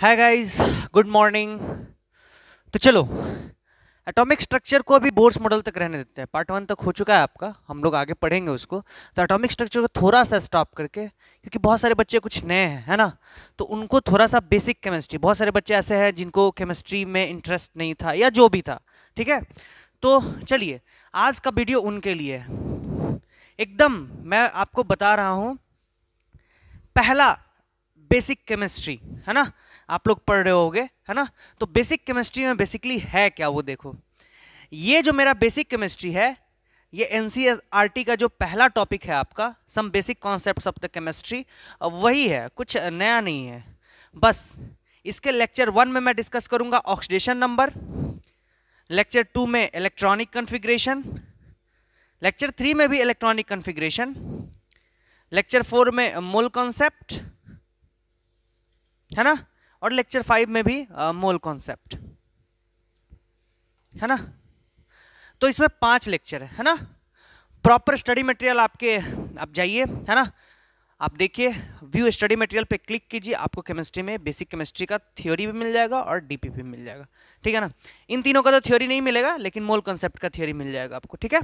hi guys good morning तो चलो atomic structure को अभी बोर्स मॉडल तक रहने देते हैं पार्ट वन तक हो चुका है आपका हम लोग आगे पढ़ेंगे उसको तो एटॉमिक स्ट्रक्चर को थोड़ा सा स्टॉप करके क्योंकि बहुत सारे बच्चे कुछ नए हैं है ना तो उनको थोड़ा सा बेसिक केमिस्ट्री बहुत सारे बच्चे ऐसे हैं जिनको केमिस्ट्री में इंटरेस्ट नहीं था या जो भी था ठीक है तो चलिए आज का वीडियो उनके लिए एकदम मैं आपको बता रहा हूँ पहला बेसिक केमिस्ट्री है ना आप लोग पढ़ रहे होगे है ना तो बेसिक केमिस्ट्री में बेसिकली है क्या वो देखो ये जो मेरा बेसिक केमिस्ट्री है ये एन e का जो पहला टॉपिक है आपका some basic concept of the chemistry वही है कुछ नया नहीं है बस इसके लेक्चर वन में मैं डिस्कस करूंगा ऑक्सीडेशन नंबर लेक्चर टू में इलेक्ट्रॉनिक कन्फिग्रेशन लेक्चर थ्री में भी इलेक्ट्रॉनिक कन्फिग्रेशन लेक्चर फोर में मोल कॉन्सेप्ट है ना और लेक्चर फाइव में भी मोल कॉन्सेप्ट है ना तो इसमें पांच लेक्चर है है ना प्रॉपर स्टडी मटेरियल आपके आप जाइए है ना आप देखिए व्यू स्टडी मटेरियल पे क्लिक कीजिए आपको केमिस्ट्री में बेसिक केमिस्ट्री का थ्योरी भी मिल जाएगा और डीपी भी मिल जाएगा ठीक है ना इन तीनों का तो थ्योरी नहीं मिलेगा लेकिन मोल कॉन्सेप्ट का थ्योरी मिल जाएगा आपको ठीक है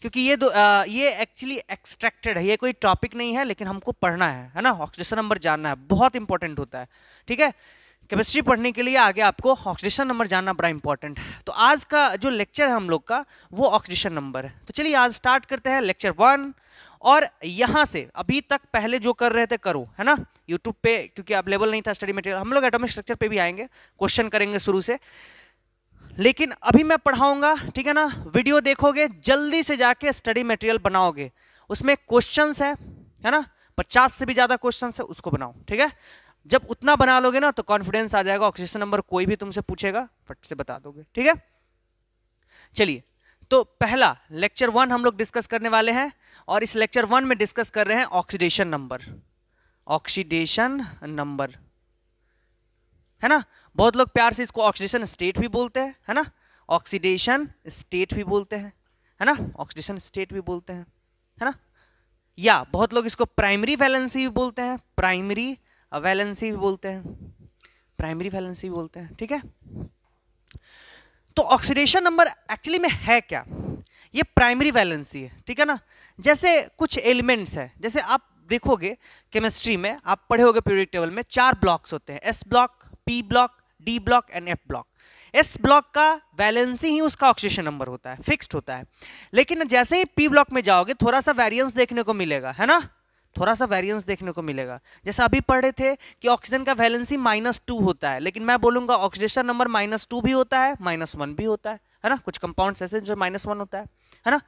क्योंकि ये दो आ, ये एक्चुअली एक्सट्रैक्टेड है ये कोई टॉपिक नहीं है लेकिन हमको पढ़ना है है ना ऑक्सीजन नंबर जानना है बहुत इंपॉर्टेंट होता है ठीक है केमिस्ट्री पढ़ने के लिए आगे आपको ऑक्सीडेशन नंबर जानना बड़ा इंपॉर्टेंट है तो आज का जो लेक्चर है हम लोग का वो ऑक्सीडेशन नंबर है तो चलिए आज स्टार्ट करते हैं लेक्चर वन और यहाँ से अभी तक पहले जो कर रहे थे करो है ना यूट्यूब पे क्योंकि अवेलेबल नहीं था स्टडी मटेरियल हम लोग एटोमिक स्ट्रक्चर पे भी आएंगे क्वेश्चन करेंगे शुरू से लेकिन अभी मैं पढ़ाऊंगा ठीक है ना वीडियो देखोगे जल्दी से जाके स्टडी मटेरियल बनाओगे उसमें क्वेश्चंस है है ना पचास से भी ज़्यादा क्वेश्चन है उसको बनाओ ठीक है जब उतना बना लोगे ना तो कॉन्फिडेंस आ जाएगा ऑक्सीजन नंबर कोई भी तुमसे पूछेगा फट से बता दोगे ठीक है चलिए तो पहला लेक्चर वन हम लोग डिस्कस करने वाले हैं और इस लेक्चर वन में डिस्कस कर रहे हैं ऑक्सीडेशन नंबर ऑक्सीडेशन नंबर है ना बहुत लोग प्यार से इसको ऑक्सीडेशन स्टेट भी बोलते हैं है ना ऑक्सीडेशन स्टेट भी बोलते हैं है ना ऑक्सीडेशन स्टेट भी बोलते हैं है ना या बहुत लोग इसको प्राइमरी वैलेंसी भी बोलते हैं प्राइमरी वैलेंसी बोलते हैं प्राइमरी वैलेंसी बोलते हैं ठीक है तो ऑक्सीडेशन नंबर एक्चुअली में है क्या ये प्राइमरी वैलेंसी है ठीक है ना जैसे कुछ एलिमेंट्स है जैसे आप देखोगे केमिस्ट्री में आप पढ़े होगे पीरियडिक टेबल में चार ब्लॉक्स होते हैं S block P block D block and F block S block का वैलेंसी ही उसका ऑक्सीजन नंबर होता है फिक्स्ड होता है लेकिन जैसे ही पी ब्लॉक में जाओगे थोड़ा सा वेरियंस देखने को मिलेगा है ना थोड़ा सा वेरिएंस देखने को मिलेगा जैसे अभी पढ़ रहे थे कि ऑक्सीजन का वैलेंसी माइनस टू होता है लेकिन मैं बोलूंगा ऑक्सीडेशन नंबर माइनस टू भी होता है माइनस वन भी होता है है ना कुछ कंपाउंड्स ऐसे जो माइनस वन होता है है ना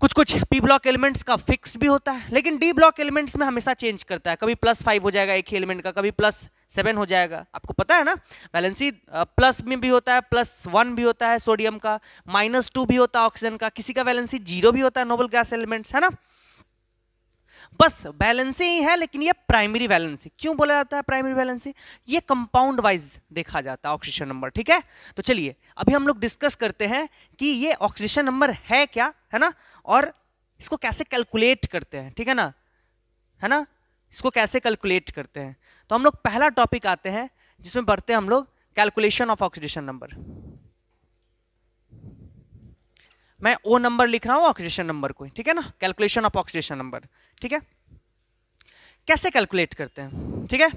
कुछ कुछ पी ब्लॉक एलिमेंट्स का फिक्स्ड भी होता है लेकिन डी ब्लॉक एलिमेंट्स में हमेशा चेंज करता है कभी प्लस फाइव हो जाएगा एक ही एलिमेंट का कभी प्लस सेवन हो जाएगा आपको पता है ना वैलेंसी प्लस में भी होता है प्लस वन भी होता है सोडियम का माइनस टू भी होता है ऑक्सीजन का किसी का वैलेंसी जीरो भी होता है नोबल गैस एलिमेंट्स है ना बस बैलेंसी ही है लेकिन ये प्राइमरी बैलेंसी क्यों बोला जाता है प्राइमरी बैलेंसी ये कंपाउंड वाइज देखा जाता है ऑक्सीजन नंबर ठीक है तो चलिए अभी हम लोग डिस्कस करते हैं कि ये ऑक्सीजन नंबर है क्या है ना और इसको कैसे कैलकुलेट करते हैं ठीक है ना है ना इसको कैसे कैलकुलेट करते हैं तो हम लोग पहला टॉपिक आते हैं जिसमें बढ़ते हैं हम लोग कैलकुलेशन ऑफ ऑक्सीडेशन नंबर मैं ओ नंबर लिख रहा हूं ऑक्सीडेशन नंबर को ठीक है ना कैलकुलेशन ऑफ ऑक्सीडेशन नंबर ठीक है कैसे कैलकुलेट करते हैं ठीक है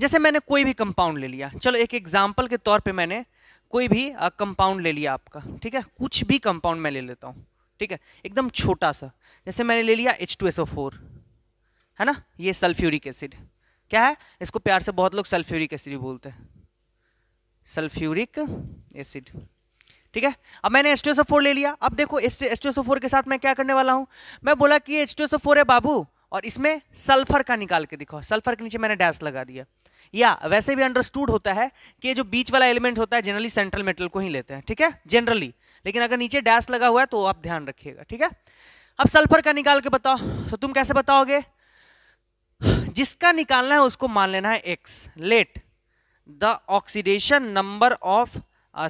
जैसे मैंने कोई भी कंपाउंड ले लिया चलो एक एग्जाम्पल के तौर पे मैंने कोई भी कंपाउंड ले लिया आपका ठीक है कुछ भी कंपाउंड मैं ले लेता हूँ ठीक है एकदम छोटा सा जैसे मैंने ले लिया H two S O four है ना ये सल्फ्यूरिक एसिड क्या है इसको प्यार से बहुत लोग सल्फ्यूरिक एसिड भी बोलते हैं सल्फ्यूरिक एसिड ठीक है अब मैंने एस ले लिया अब देखो एस के साथ मैं क्या करने वाला हूँ मैं बोला कि एच है बाबू और इसमें सल्फर का निकाल के दिखाओ सल्फर के नीचे मैंने डैश लगा दिया या वैसे भी अंडरस्टूड होता है कि जो बीच वाला एलिमेंट होता है जनरली सेंट्रल मेटल को ही लेते हैं ठीक है जनरली लेकिन अगर नीचे डैश लगा हुआ है तो आप ध्यान रखिएगा ठीक है अब सल्फर का निकाल के बताओ तो तुम कैसे बताओगे जिसका निकालना है उसको मान लेना है X let the oxidation number of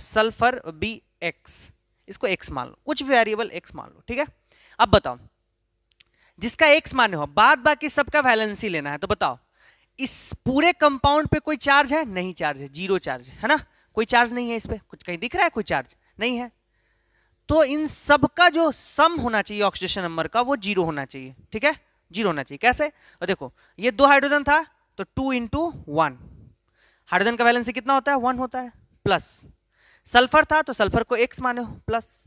sulphur be X इसको एक्स मान लो कुछ वेरिएबल एक्स मान लो ठीक है अब बताओ जिसका एक्स मान्य हो बाद बाकी सबका वैलेंसी लेना है तो बताओ इस पूरे कंपाउंड पे कोई चार्ज है नहीं चार्ज है जीरो चार्ज है ना कोई चार्ज नहीं है इस पर कुछ कहीं दिख रहा है कोई चार्ज नहीं है तो इन सब का जो सम होना चाहिए ऑक्सीजन नंबर का वो जीरो होना चाहिए ठीक है जीरो होना चाहिए कैसे और देखो ये दो हाइड्रोजन था तो टू इंटू वन हाइड्रोजन का वैलेंसी कितना होता है वन होता है प्लस सल्फर था तो सल्फर को एक्स माने हो प्लस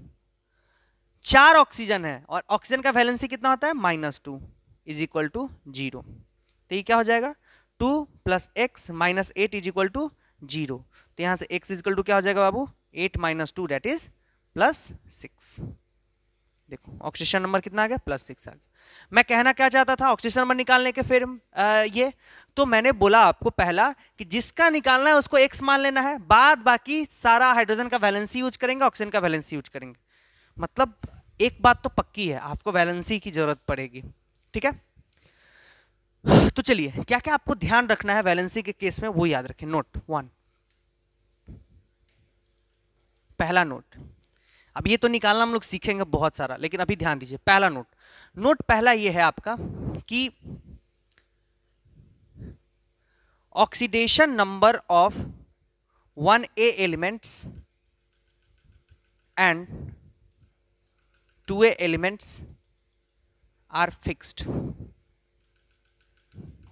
चार ऑक्सीजन है और ऑक्सीजन का वैलेंसी कितना होता है minus two is equal to zero तो ये क्या हो जाएगा two plus x minus eight is equal to zero तो यहाँ से एक्स इज इक्वल टू क्या हो जाएगा बाबू eight minus two that is plus six देखो ऑक्सीजन नंबर कितना आ गया प्लस सिक्स आ गया मैं कहना क्या चाहता था ऑक्सीजन नंबर निकालने के फिर आ, ये तो मैंने बोला आपको पहला कि जिसका निकालना है उसको एक मान लेना है बाद बाकी सारा हाइड्रोजन का वैलेंसी यूज करेंगे ऑक्सीजन का वैलेंसी यूज करेंगे मतलब एक बात तो पक्की है आपको वैलेंसी की जरूरत पड़ेगी ठीक है तो चलिए क्या क्या आपको ध्यान रखना है वैलेंसी के केस में वो याद रखें नोट वन पहला नोट अब ये तो निकालना हम लोग सीखेंगे बहुत सारा लेकिन अभी ध्यान दीजिए पहला नोट नोट पहला ये है आपका कि oxidation number of one A elements and two A elements are fixed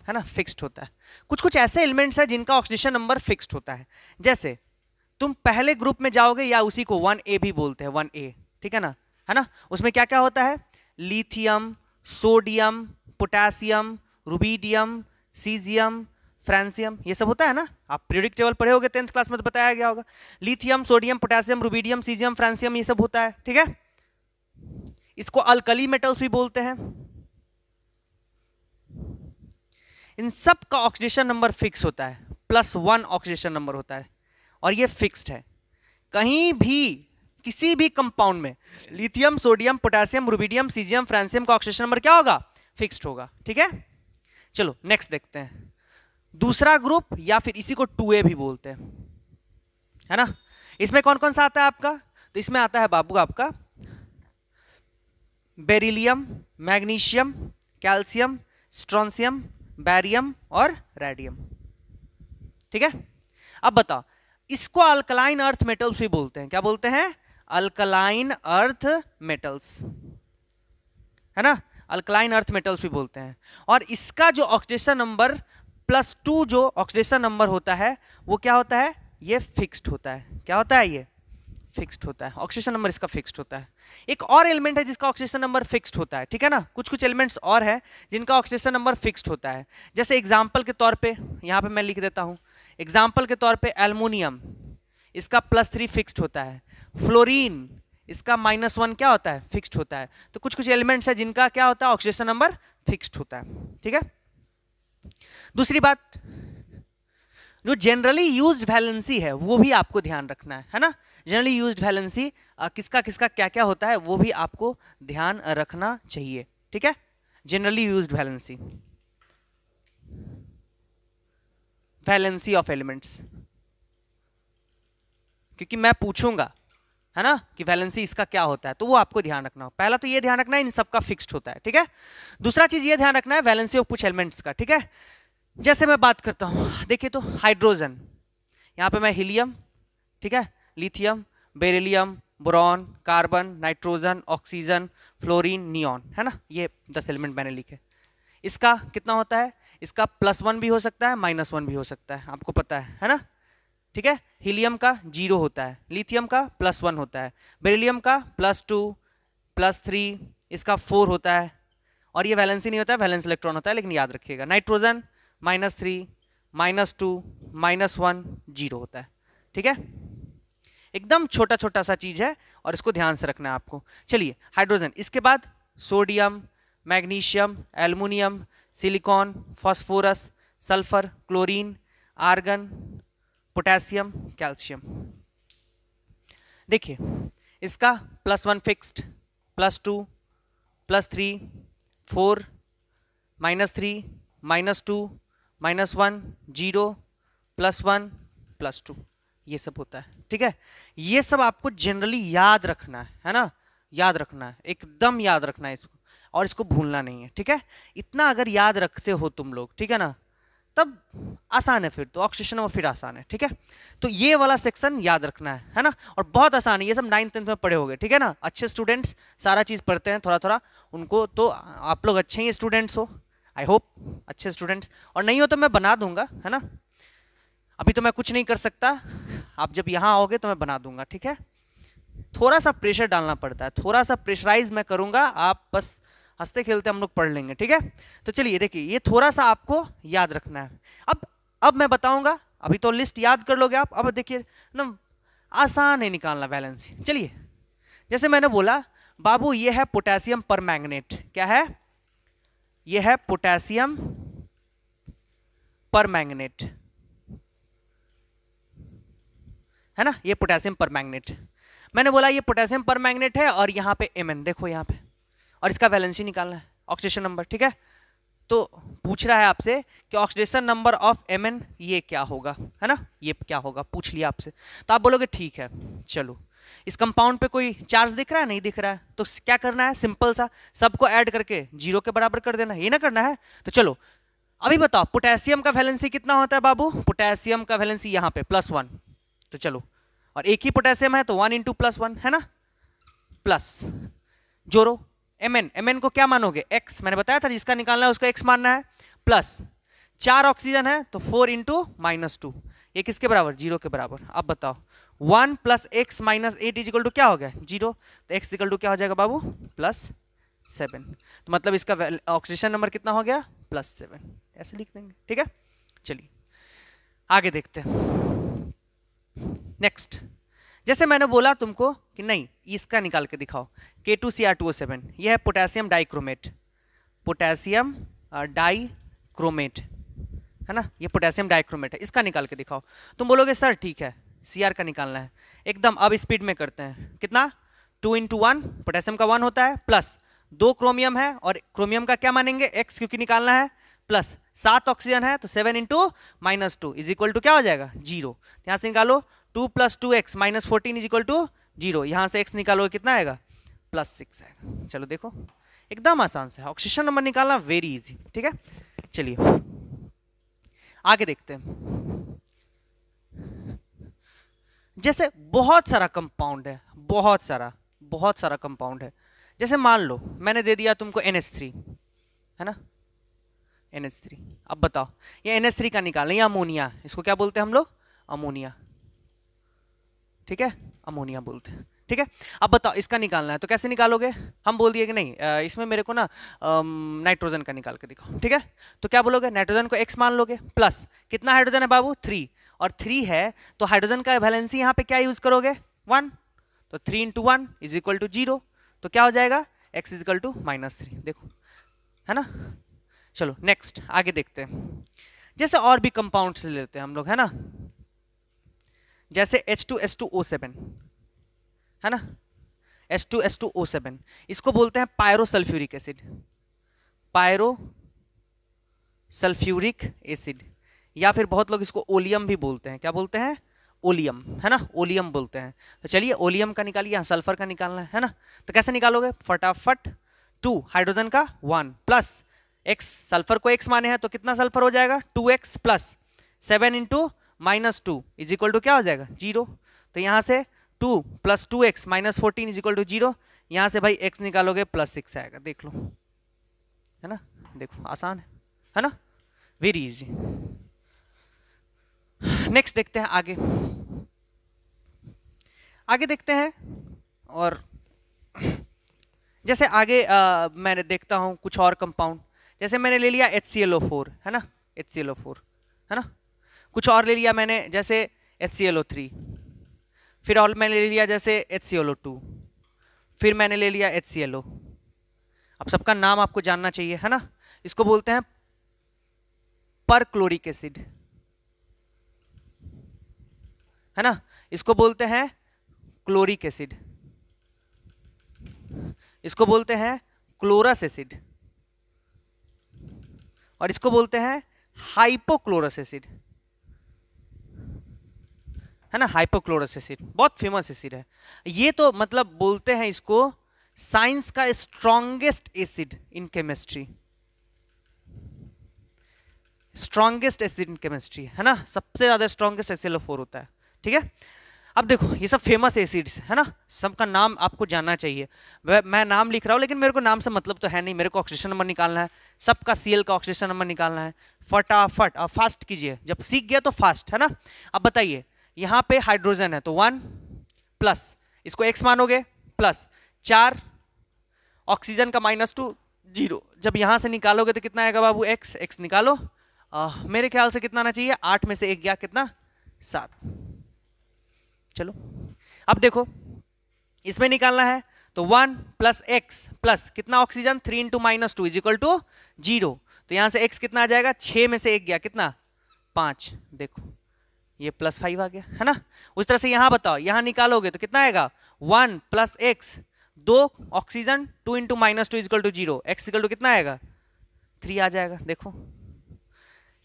है ना फिक्स्ड होता है कुछ कुछ ऐसे एलिमेंट्स हैं जिनका ऑक्सीडेशन नंबर फिक्स्ड होता है जैसे तुम पहले ग्रुप में जाओगे या उसी को वन ए भी बोलते हैं वन ए ठीक है ना है ना उसमें क्या क्या होता है lithium sodium potassium rubidium, caesium francium ये सब होता है ना आप पीरियडिक टेबल पढ़े होगे टेंथ क्लास में तो बताया गया होगा lithium sodium potassium rubidium caesium francium ये सब होता है ठीक है इसको अल्कली मेटल्स भी बोलते हैं इन सब का ऑक्सीडेशन नंबर फिक्स होता है प्लस वन ऑक्सीडेशन नंबर होता है और ये फिक्स्ड है कहीं भी किसी भी कंपाउंड में lithium sodium potassium rubidium caesium francium का ऑक्सीजन नंबर क्या होगा फिक्स्ड होगा ठीक है चलो नेक्स्ट देखते हैं दूसरा ग्रुप या फिर इसी को टू भी बोलते हैं है ना इसमें कौन कौन सा आता है आपका तो इसमें आता है बाबू आपका beryllium magnesium calcium strontium barium और रेडियम ठीक है अब बताओ इसको अल्कलाइन अर्थ मेटल्स भी बोलते हैं क्या बोलते हैं अल्कलाइन अर्थ मेटल्स है ना अल्कलाइन अर्थ मेटल्स भी बोलते हैं और इसका जो ऑक्सीडेशन नंबर प्लस टू जो ऑक्सीडेशन नंबर होता है वो क्या होता है ये फिक्स्ड होता है क्या होता है ये फिक्स्ड होता है ऑक्सीजन नंबर इसका फिक्स्ड होता है एक और एलिमेंट है जिसका ऑक्सीजन नंबर फिक्स्ड होता है ठीक है ना कुछ कुछ एलिमेंट्स और है जिनका ऑक्सीजन नंबर फिक्स्ड होता है जैसे एग्जाम्पल के तौर पे यहाँ पे मैं लिख देता हूँ एग्जाम्पल के तौर पे एलमोनियम इसका प्लस थ्री फिक्स्ड होता है फ्लोरीन इसका माइनस वन क्या होता है फिक्स्ड होता है तो कुछ कुछ एलिमेंट्स है जिनका क्या होता है ऑक्सीजन नंबर फिक्स्ड होता है ठीक है दूसरी बात जो जनरली यूज वैलेंसी है वो भी आपको ध्यान रखना है है ना जनरली यूज वैलेंसी किसका किसका क्या क्या होता है वो भी आपको ध्यान रखना चाहिए ठीक है generally use valency valency of elements क्योंकि मैं पूछूंगा है ना कि वैलेंसी इसका क्या होता है तो वो आपको ध्यान रखना हो पहला तो ये ध्यान रखना है इन सबका फिक्स्ड होता है ठीक है दूसरा चीज ये ध्यान रखना है वैलेंसी ऑफ कुछ एलिमेंट्स का ठीक है जैसे मैं बात करता हूँ देखिए तो हाइड्रोजन यहाँ पे मैं हीलियम ठीक है lithium beryllium boron carbon nitrogen oxygen fluorine neon है ना ये दस एलिमेंट मैंने लिखे इसका कितना होता है इसका प्लस वन भी हो सकता है माइनस वन भी हो सकता है आपको पता है है ना ठीक है हीलियम का जीरो होता है लिथियम का प्लस वन होता है बेरिलियम का प्लस टू प्लस थ्री इसका फोर होता है और ये वैलेंसी नहीं होता है वैलेंस इलेक्ट्रॉन होता है लेकिन याद रखिएगा nitrogen minus three minus two minus one zero होता है ठीक है एकदम छोटा छोटा सा चीज़ है और इसको ध्यान से रखना है आपको चलिए हाइड्रोजन इसके बाद sodium magnesium aluminium silicon phosphorus sulphur chlorine argon potassium calcium देखिए इसका plus one fixed plus two plus three four minus three minus two minus one zero plus one plus two ये सब होता है ठीक है ये सब आपको जनरली याद रखना है है ना याद रखना है एकदम याद रखना है इसको और इसको भूलना नहीं है ठीक है इतना अगर याद रखते हो तुम लोग ठीक है ना तब आसान है फिर तो ऑक्सीजन में फिर आसान है ठीक है तो ये वाला सेक्शन याद रखना है है ना और बहुत आसान है ये सब नाइन्थ टेंथ में पढ़े होंगे ठीक है ना अच्छे स्टूडेंट्स सारा चीज़ पढ़ते हैं थोड़ा थोड़ा उनको तो आप लोग अच्छे ही स्टूडेंट्स हो आई होप अच्छे स्टूडेंट्स और नहीं हो तो मैं बना दूंगा है ना अभी तो मैं कुछ नहीं कर सकता आप जब यहाँ आओगे तो मैं बना दूंगा ठीक है थोड़ा सा प्रेशर डालना पड़ता है थोड़ा सा प्रेशराइज मैं करूँगा आप बस हंसते खेलते हम लोग पढ़ लेंगे ठीक है तो चलिए देखिए ये थोड़ा सा आपको याद रखना है अब अब मैं बताऊंगा अभी तो लिस्ट याद कर लोगे आप अब देखिए ना आसान है निकालना बैलेंस चलिए जैसे मैंने बोला बाबू ये है पोटेशियम पर मैग्नेट क्या है ये है पोटेशियम पर मैग्नेट है ना ये पोटेशियम पर मैग्नेट मैंने बोला ये पोटेशियम पर मैग्नेट है और यहाँ पे एम देखो यहाँ पे और इसका वैलेंसी निकालना है ऑक्सीडेशन नंबर ठीक है तो पूछ रहा है आपसे कि ऑक्सीडेशन नंबर ऑफ एम ये क्या होगा है ना ये क्या होगा पूछ लिया आपसे तो आप बोलोगे ठीक है चलो इस कंपाउंड पे कोई चार्ज दिख रहा है नहीं दिख रहा है तो क्या करना है सिंपल सा सबको ऐड करके जीरो के बराबर कर देना ये ना करना है तो चलो अभी बताओ पोटेशियम का वैलेंसी कितना होता है बाबू पोटेशियम का वैलेंसी यहाँ पे प्लस वन तो चलो और एक ही पोटेशियम है तो वन इंटू प्लस वन है ना प्लस जोरो एम एन एम एन को क्या मानोगे एक्स मैंने बताया था जिसका निकालना है उसको एक्स मानना है प्लस चार ऑक्सीजन है तो फोर इंटू माइनस टू ये किसके बराबर जीरो के बराबर अब बताओ one plus x minus eight is equal to क्या हो गया जीरो तो एक्स इजिकल टू क्या हो जाएगा बाबू प्लस सेवन तो मतलब इसका ऑक्सीजन नंबर कितना हो गया प्लस सेवन ऐसे लिख देंगे ठीक है चलिए आगे देखते हैं नेक्स्ट जैसे मैंने बोला तुमको कि नहीं इसका निकाल के दिखाओ K two C R two O seven यह है पोटेशियम डाइक्रोमेट पोटेशियम डाइक्रोमेट है ना ये पोटेशियम डाइक्रोमेट है इसका निकाल के दिखाओ तुम बोलोगे सर ठीक है सी आर का निकालना है एकदम अब स्पीड में करते हैं कितना टू इंटू वन पोटेशियम का वन होता है प्लस दो क्रोमियम है और क्रोमियम का क्या मानेंगे एक्स क्योंकि निकालना है प्लस सात ऑक्सीजन है तो seven into minus two is equal to क्या हो जाएगा जीरो यहाँ से निकालो two plus two x minus fourteen is equal to zero यहाँ से एक्स निकालोगे कितना आएगा प्लस सिक्स आएगा चलो देखो एकदम आसान से ऑक्सीजन नंबर निकालना वेरी इजी ठीक है चलिए आगे देखते हैं जैसे बहुत सारा कंपाउंड है बहुत सारा बहुत सारा कंपाउंड है जैसे मान लो मैंने दे दिया तुमको एन है ना एन अब बताओ ये एन का निकालना या अमोनिया इसको क्या बोलते हैं हम लोग अमोनिया ठीक है अमोनिया बोलते हैं ठीक है अब बताओ इसका निकालना है तो कैसे निकालोगे हम बोल दिए कि नहीं इसमें मेरे को ना नाइट्रोजन का निकाल के दिखो ठीक है तो क्या बोलोगे नाइट्रोजन को एक्स मान लोगे प्लस कितना हाइड्रोजन है बाबू थ्री और थ्री है तो हाइड्रोजन का वैलेंसी यहाँ पे क्या यूज करोगे वन तो three into one is equal to zero तो क्या हो जाएगा x is equal to minus three देखो है ना चलो नेक्स्ट आगे देखते हैं जैसे और भी कंपाउंड्स लेते हैं हम लोग है ना जैसे H two S two O seven है ना S two S two O seven इसको बोलते हैं pyrosulphuric acid pyro sulphuric acid या फिर बहुत लोग इसको ओलियम भी बोलते हैं क्या बोलते हैं ओलियम है ना ओलियम बोलते हैं तो चलिए ओलियम का निकालिए यहाँ सल्फर का निकालना है है ना तो कैसे निकालोगे फटाफट टू हाइड्रोजन का वन प्लस एक्स सल्फर को एक्स माने हैं तो कितना सल्फर हो जाएगा two x plus seven into minus two is equal to क्या हो जाएगा जीरो तो यहाँ से two plus two x minus fourteen is equal to zero यहाँ से भाई एक्स निकालोगे प्लस सिक्स आएगा देख लो है ना देखो आसान है है ना वेरी इजी नेक्स्ट देखते हैं आगे आगे देखते हैं और जैसे आगे आ, मैंने देखता हूँ कुछ और कंपाउंड जैसे मैंने ले लिया H C L O four है ना H C L O four है ना कुछ और ले लिया मैंने जैसे H C L O three फिर और मैंने ले लिया जैसे H C L O two फिर मैंने ले लिया एच सी एल ओ अब सबका नाम आपको जानना चाहिए है ना इसको बोलते हैं पर क्लोरिक एसिड है ना इसको बोलते हैं क्लोरिक एसिड इसको बोलते हैं क्लोरस एसिड और इसको बोलते हैं हाइपोक्लोरस एसिड है ना हाइपोक्लोरस एसिड बहुत फेमस एसिड है ये तो मतलब बोलते हैं इसको साइंस का strongest acid in chemistry strongest acid in chemistry है ना सबसे ज़्यादा स्ट्रॉन्गेस्ट एसिड फोर होता है ठीक है अब देखो ये सब फेमस एसिड्स है ना सबका नाम आपको जानना चाहिए मैं नाम लिख रहा हूँ लेकिन मेरे को नाम से मतलब तो है नहीं मेरे को ऑक्सीजन नंबर निकालना है सबका सीएल का ऑक्सीजन नंबर निकालना है फटाफट और फास्ट कीजिए जब सीख गया तो फास्ट है ना अब बताइए यहां पे हाइड्रोजन है तो वन प्लस इसको एक्स मानोगे प्लस चार ऑक्सीजन का माइनस टू जीरो जब यहां से निकालोगे तो कितना आएगा बाबू एक्स एक्स निकालो आ, मेरे ख्याल से कितना आना चाहिए आठ में से एक गया कितना सात चलो अब देखो इसमें निकालना है तो वन प्लस एक्स प्लस कितना oxygen three into minus two is equal to zero तो यहां से एक्स कितना आ जाएगा छः में से एक गया कितना पाँच देखो ये प्लस फाइव आ गया है ना उस तरह से यहाँ बताओ यहाँ निकालोगे तो कितना आएगा वन प्लस एक्स दो oxygen two into minus two is equal to zero x is equal to कितना आएगा थ्री आ जाएगा देखो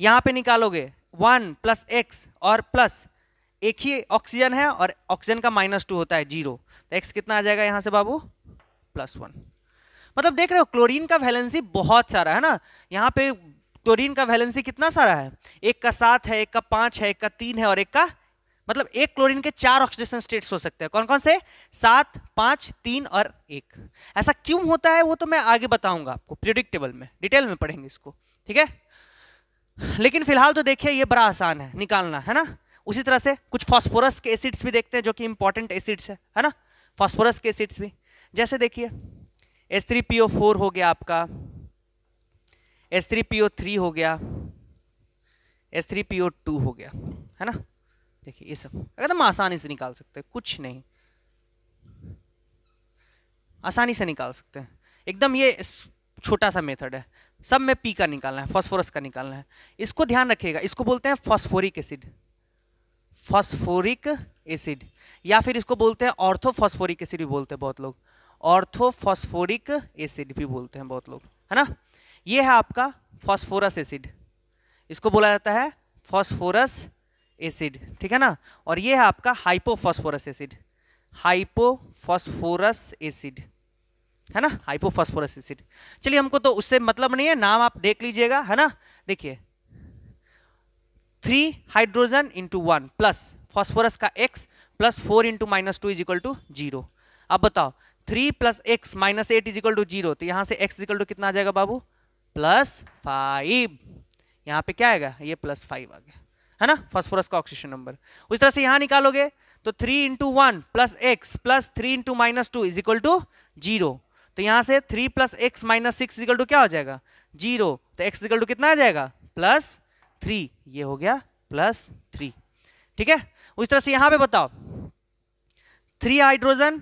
यहाँ पे निकालोगे वन प्लस एक्स और प्लस एक ही ऑक्सीजन है और ऑक्सीजन का माइनस टू होता है जीरो तो एक्स कितना आ जाएगा यहाँ से बाबू प्लस वन मतलब देख रहे हो क्लोरीन का वैलेंसी बहुत सारा है ना यहाँ पे क्लोरीन का वैलेंसी कितना सारा है एक का सात है एक का पांच है एक का तीन है और एक का मतलब एक क्लोरीन के चार ऑक्सीडेशन स्टेट्स हो सकते हैं कौन कौन से सात पांच तीन और एक ऐसा क्यों होता है वो तो मैं आगे बताऊंगा आपको प्रिडिक्टेबल में डिटेल में पढ़ेंगे इसको ठीक है लेकिन फिलहाल तो देखिए ये बड़ा आसान है निकालना है ना उसी तरह से कुछ फॉस्फोरस के एसिड्स भी देखते हैं जो कि इंपॉर्टेंट एसिड्स है है ना फॉस्फोरस के एसिड्स भी जैसे देखिए एस थ्री फोर हो गया आपका S three P O three हो गया S three P O two हो गया है ना देखिए ये सब अगर हम आसानी से निकाल सकते हैं कुछ नहीं आसानी से निकाल सकते हैं एकदम ये छोटा सा मेथड है सब में पी का निकालना है फॉस्फोरस का निकालना है इसको ध्यान रखिएगा इसको बोलते हैं फॉस्फोरिक एसिड फॉस्फोरिक एसिड या फिर इसको बोलते हैं ऑर्थोफॉस्फोरिक एसिड भी बोलते हैं बहुत लोग ऑर्थोफॉस्फोरिक एसिड भी बोलते हैं बहुत लोग है ना ये है आपका फॉस्फोरस एसिड इसको बोला जाता है फॉस्फोरस एसिड ठीक है ना और ये है आपका हाइपोफॉस्फोरस एसिड हाइपोफॉस्फोरस एसिड है ना हाइपोफॉस्फोरस एसिड चलिए हमको तो उससे मतलब नहीं है नाम आप देख लीजिएगा है ना देखिए three hydrogen into one plus phosphorus का x plus four into minus two is equal to zero अब बताओ three plus x minus eight is equal to zero तो यहाँ से एक्स इक्वल टू कितना आ जाएगा बाबू प्लस फाइव यहाँ पे क्या आएगा ये प्लस फाइव आ गया है ना फॉस्फोरस का ऑक्सीजन नंबर उस तरह से यहाँ निकालोगे तो three into one plus x plus three into minus two is equal to zero तो यहाँ से three plus x minus six is equal to क्या हो जाएगा जीरो तो एक्स इजिकल टू कितना आ जाएगा प्लस थ्री ये हो गया प्लस थ्री ठीक है उस तरह से यहाँ पे बताओ three hydrogen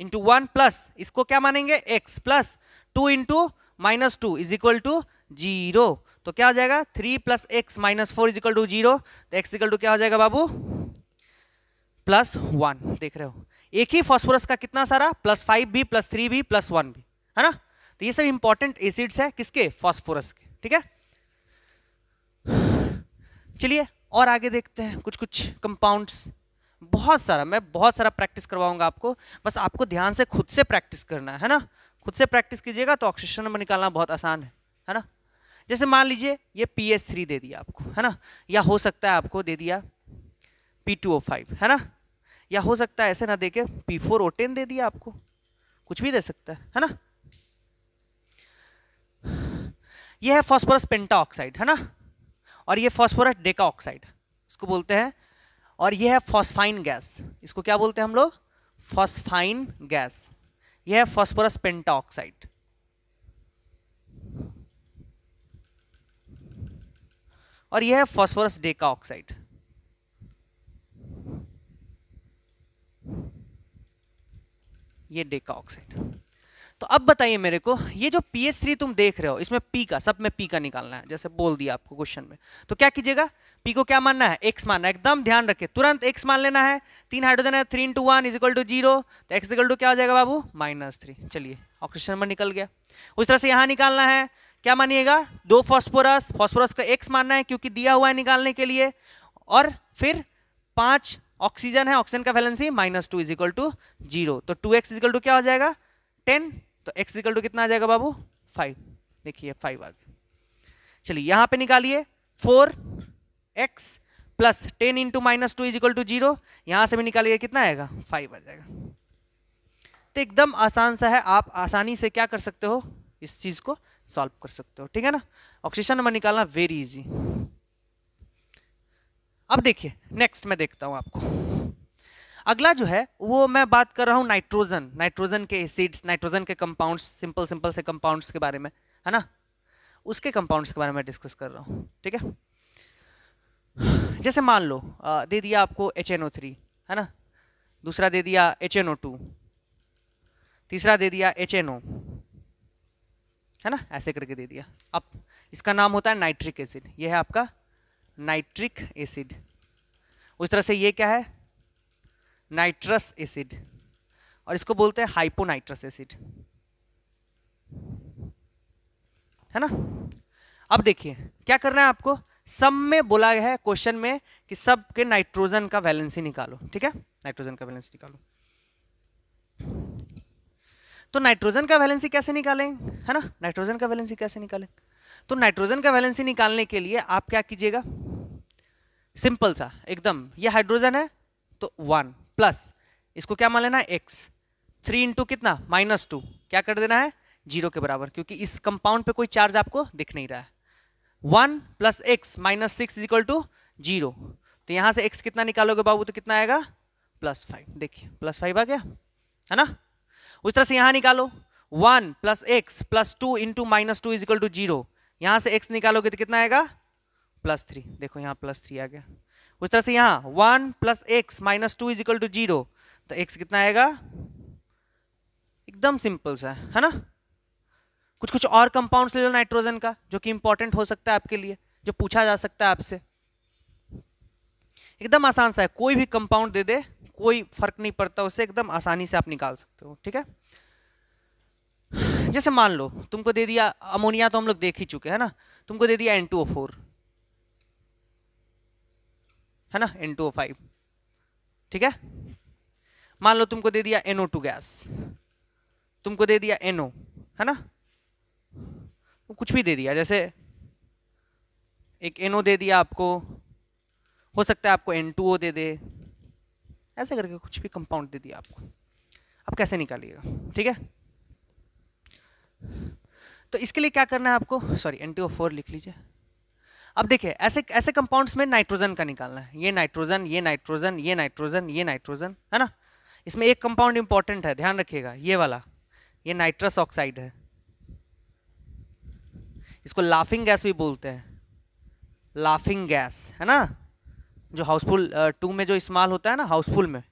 into one plus इसको क्या मानेंगे x plus two into minus two is equal to zero तो क्या हो जाएगा three plus x minus four is equal to zero तो एक्स इक्वल टू क्या हो जाएगा बाबू प्लस वन देख रहे हो एक ही फॉस्फोरस का कितना सारा प्लस फाइव भी प्लस थ्री भी प्लस वन भी है ना तो ये सब इंपॉर्टेंट एसिड्स है किसके फॉस्फोरस के ठीक है चलिए और आगे देखते हैं कुछ कुछ कंपाउंड्स बहुत सारा मैं बहुत सारा प्रैक्टिस करवाऊंगा आपको बस आपको ध्यान से खुद से प्रैक्टिस करना है ना खुद से प्रैक्टिस कीजिएगा तो ऑक्सीजन नंबर निकालना बहुत आसान है है ना जैसे मान लीजिए ये पी एस थ्री दे दिया आपको है ना या हो सकता है आपको दे दिया पी टू ओ फाइव है ना या हो सकता है ऐसे ना दे के पी फोर ओ टेन दे दिया आपको कुछ भी दे सकता है है ना ये है फॉस्फोरस पेंटा ऑक्साइड है ना और ये फॉस्फोरस डेका ऑक्साइड इसको बोलते हैं और ये है फॉस्फाइन गैस इसको क्या बोलते हैं हम लोग फॉस्फाइन गैस यह है फॉस्फोरस पेंटाऑक्साइड और यह है फॉस्फोरस डेका ऑक्साइड ये डेका ऑक्साइड तो अब बताइए मेरे को ये जो पी एच थ्री तुम देख रहे हो इसमें पी का सब में पी का निकालना है जैसे बोल दिया आपको क्वेश्चन में तो क्या कीजिएगा पी को क्या मानना है एक्स मानना है एकदम ध्यान रखे तुरंत एक्स मान लेना है तीन हाइड्रोजन है three into one is equal to zero तो एक्स इजिकल टू क्या हो जाएगा बाबू माइनस थ्री चलिए ऑक्सीजन नंबर निकल गया उस तरह से यहाँ निकालना है क्या मानिएगा दो फॉस्फोरस फॉस्फोरस का एक्स मानना है क्योंकि दिया हुआ है निकालने के लिए और फिर पाँच ऑक्सीजन है ऑक्सीजन का valency minus two is equal to zero तो टू एक्स इजिकल टू क्या हो जाएगा टेन तो एक्स इक्वल टू कितना आ जाएगा बाबू फाइव देखिए फाइव आ गया चलिए यहां पे निकालिए four x plus ten into minus two is equal to zero यहां से भी निकालिए कितना आएगा फाइव आ जाएगा तो एकदम आसान सा है आप आसानी से क्या कर सकते हो इस चीज़ को सॉल्व कर सकते हो ठीक है ना ऑक्सीजन नंबर निकालना वेरी इजी अब देखिए नेक्स्ट मैं देखता हूं आपको अगला जो है वो मैं बात कर रहा हूँ नाइट्रोजन नाइट्रोजन के एसिड्स नाइट्रोजन के कंपाउंड्स सिंपल सिंपल से कंपाउंड्स के बारे में है ना उसके कंपाउंड्स के बारे में डिस्कस कर रहा हूँ ठीक है जैसे मान लो दे दिया आपको एच है ना दूसरा दे दिया एच तीसरा दे दिया एच है ना ऐसे करके दे दिया अब इसका नाम होता है नाइट्रिक एसिड यह है आपका नाइट्रिक एसिड उस तरह से ये क्या है नाइट्रस एसिड और इसको बोलते हैं हाइपोनाइट्रस एसिड है ना अब देखिए क्या करना है आपको सब में बोला गया है क्वेश्चन में कि सब के नाइट्रोजन का वैलेंसी निकालो ठीक है नाइट्रोजन का वैलेंसी निकालो तो नाइट्रोजन का वैलेंसी कैसे निकालें है ना नाइट्रोजन का वैलेंसी कैसे निकालें तो नाइट्रोजन का वैलेंसी निकालने के लिए आप क्या कीजिएगा सिंपल सा एकदम ये हाइड्रोजन है तो वन प्लस इसको क्या मान लेना है एक्स थ्री इंटू कितना माइनस टू क्या कर देना है जीरो के बराबर क्योंकि इस कंपाउंड पे कोई चार्ज आपको दिख नहीं रहा है one plus x minus six is equal to zero तो यहाँ से एक्स कितना निकालोगे बाबू तो कितना आएगा प्लस फाइव देखिए प्लस फाइव आ गया है ना उस तरह से यहाँ निकालो one plus x plus two into minus two is equal to zero यहाँ से एक्स निकालोगे तो कितना आएगा प्लस थ्री देखो यहाँ प्लस थ्री आ गया उस तरह से यहाँ one plus x minus two is equal to zero तो एक्स कितना आएगा एकदम सिंपल सा है ना कुछ कुछ और कंपाउंड्स ले लो नाइट्रोजन का जो कि इंपॉर्टेंट हो सकता है आपके लिए जो पूछा जा सकता है आपसे एकदम आसान सा है कोई भी कंपाउंड दे दे कोई फर्क नहीं पड़ता उससे एकदम आसानी से आप निकाल सकते हो ठीक है जैसे मान लो तुमको दे दिया अमोनिया तो हम लोग देख ही चुके हैं ना तुमको दे दिया एन टू ओ फोर है ना एन टू ओ फाइव ठीक है मान लो तुमको दे दिया एनओ टू गैस तुमको दे दिया एनओ है ना कुछ भी दे दिया जैसे एक एनओ दे दिया आपको हो सकता है आपको एन टू ओ दे दे ऐसे करके कुछ भी कंपाउंड दे दिया आपको आप कैसे निकालिएगा ठीक है तो इसके लिए क्या करना है आपको sorry N T O four लिख लीजिए अब देखिए ऐसे ऐसे कंपाउंड्स में नाइट्रोजन का निकालना है ये नाइट्रोजन ये नाइट्रोजन ये नाइट्रोजन ये नाइट्रोजन है ना इसमें एक कंपाउंड इंपॉर्टेंट है ध्यान रखिएगा ये वाला ये नाइट्रस ऑक्साइड है इसको लाफिंग गैस भी बोलते हैं लाफिंग गैस है ना जो हाउसफुल टू में जो इस्तेमाल होता है ना हाउसफुल में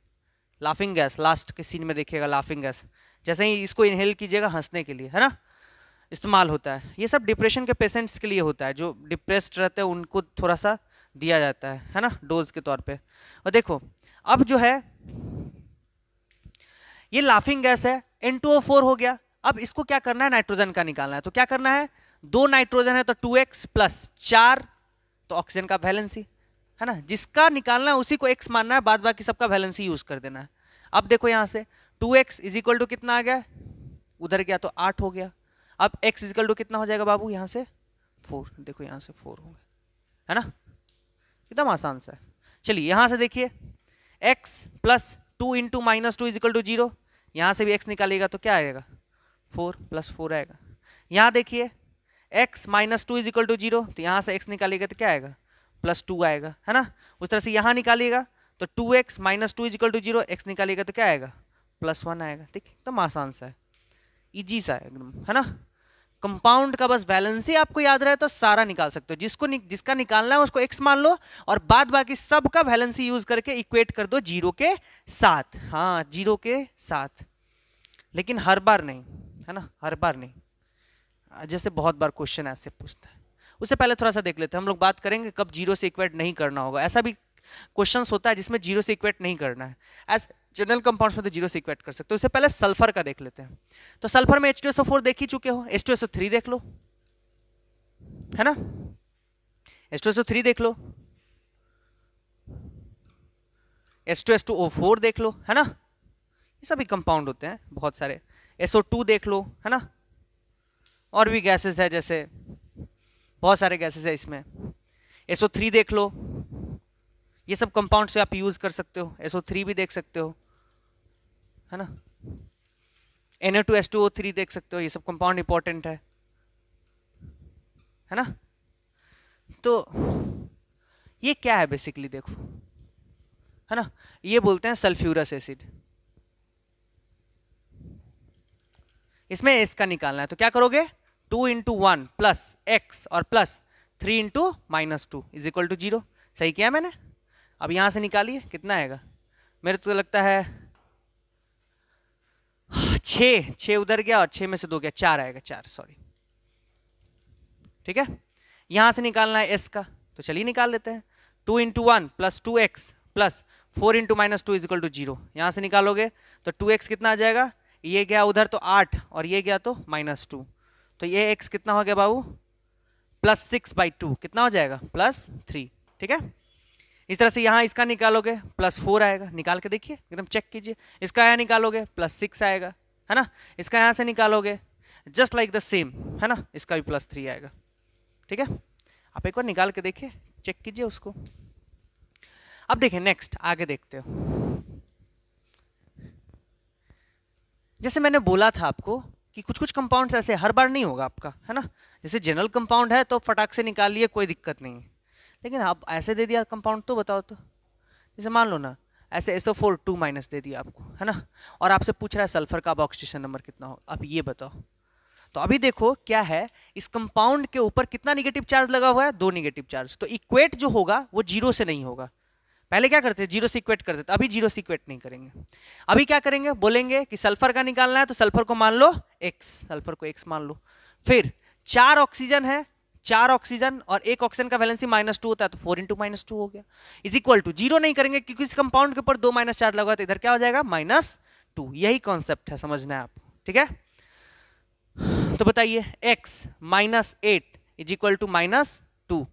लाफिंग गैस लास्ट के सीन में देखिएगा लाफिंग गैस जैसे ही इसको इनहेल कीजिएगा हंसने के लिए है ना इस्तेमाल होता है ये सब डिप्रेशन के पेशेंट्स के लिए होता है जो डिप्रेस्ड रहते हैं उनको थोड़ा सा दिया जाता है है ना डोज के तौर पे और देखो अब जो है ये लाफिंग गैस है एन हो गया अब इसको क्या करना है नाइट्रोजन का निकालना है तो क्या करना है दो नाइट्रोजन है तो टू एक्स प्लस चार तो ऑक्सीजन का वैलेंसी है ना जिसका निकालना है उसी को एक्स मानना है बाद बाकी सबका वैलेंसी यूज कर देना है अब देखो यहाँ से two x is equal to कितना आ गया उधर गया तो आठ हो गया अब x इजकल टू कितना हो जाएगा बाबू यहाँ से फोर देखो यहाँ से फोर होंगे है ना एकदम आसान सा है चलिए यहाँ से देखिए x plus two into minus two is equal to zero यहाँ से भी x निकालेगा तो क्या आएगा फोर प्लस फोर आएगा यहाँ देखिए x minus two is equal to zero तो यहाँ से x निकालेगा तो क्या आएगा प्लस टू आएगा है ना उस तरह से यहाँ निकालिएगा तो two x minus two is equal to zero x निकालेगा तो क्या आएगा प्लस वन आएगा ठीक एकदम आसान सा है इजी सा है एकदम है ना कंपाउंड का बस बैलेंस ही आपको याद रहे तो सारा निकाल सकते हो जिसको नि, जिसका निकालना है उसको एक्स मान लो और बाद बाकी सब का बैलेंस ही यूज करके इक्वेट कर दो जीरो के साथ हाँ जीरो के साथ लेकिन हर बार नहीं है ना हर बार नहीं जैसे बहुत बार क्वेश्चन ऐसे पूछता है उससे पहले थोड़ा सा देख लेते हैं हम लोग बात करेंगे कब जीरो से इक्वेट नहीं करना होगा ऐसा भी क्वेश्चन होता है जिसमें जीरो से इक्वेट नहीं करना है ऐसा जनरल कंपाउंड्स में तो जीरो से इक्वेट कर सकते हो इससे पहले सल्फर का देख लेते हैं तो सल्फर में H two S O four देख ही चुके हो H two S O three देख लो है ना H two S O three देख लो S two S two O four देख लो है ना ये सभी कंपाउंड होते हैं बहुत सारे एस ओ टू देख लो है ना और भी गैसेस है जैसे बहुत सारे गैसेस है इसमें एस ओ थ्री देख लो ये सब कंपाउंड से आप यूज़ कर सकते हो एस ओ थ्री भी देख सकते हो है ना N two S two O three देख सकते हो ये सब कंपाउंड इंपॉर्टेंट है है ना तो ये क्या है बेसिकली देखो है ना ये बोलते हैं सल्फ्यूरस एसिड इसमें इसका निकालना है तो क्या करोगे two into one plus x और plus three into minus two is equal to zero सही किया मैंने अब यहां से निकालिए कितना आएगा मेरे तो लगता है छः छः उधर गया और छः में से दो गया चार आएगा चार सॉरी ठीक है यहाँ से निकालना है एस का तो चलिए निकाल लेते हैं two into one plus two x plus four into minus two is equal to zero यहाँ से निकालोगे तो टू एक्स कितना आ जाएगा ये गया उधर तो आठ और ये गया तो माइनस टू तो ये एक्स कितना हो गया बाबू प्लस सिक्स बाई टू कितना हो जाएगा प्लस थ्री ठीक है इस तरह से यहाँ इसका निकालोगे प्लस फोर आएगा निकाल के देखिए एकदम चेक कीजिए इसका यहाँ निकालोगे प्लस सिक्स आएगा है ना इसका यहाँ से निकालोगे जस्ट लाइक द सेम है ना इसका भी प्लस थ्री आएगा ठीक है आप एक बार निकाल के देखिए चेक कीजिए उसको अब देखिए नेक्स्ट आगे देखते हो जैसे मैंने बोला था आपको कि कुछ कुछ कंपाउंड ऐसे हर बार नहीं होगा आपका है ना जैसे जनरल कंपाउंड है तो फटाक से निकाल लिए कोई दिक्कत नहीं है लेकिन आप ऐसे दे दिया कंपाउंड तो बताओ तो जैसे मान लो ना ऐसे एसओ फोर टू माइनस दे दिया आपको है ना और आपसे पूछ रहा है सल्फर का अब ऑक्सीजन नंबर कितना हो अब ये बताओ तो अभी देखो क्या है इस कंपाउंड के ऊपर कितना निगेटिव चार्ज लगा हुआ है दो निगेटिव चार्ज तो इक्वेट जो होगा वो जीरो से नहीं होगा पहले क्या करते जीरो से इक्वेट करते थे अभी जीरो से इक्वेट नहीं करेंगे अभी क्या करेंगे बोलेंगे कि सल्फर का निकालना है तो सल्फर को मान लो एक्स सल्फर को एक्स मान लो फिर चार ऑक्सीजन है चार ऑक्सीजन और एक ऑक्सीजन का वैलेंसी माइनस टू होता है तो फोर इंटू माइनस टू हो गया इज इक्वल टू जीरो नहीं करेंगे क्योंकि इस कंपाउंड के ऊपर दो माइनस चार्ज लगा तो इधर क्या हो जाएगा माइनस टू यही कॉन्सेप्ट है समझना है आप ठीक है तो बताइए x minus eight is equal to minus two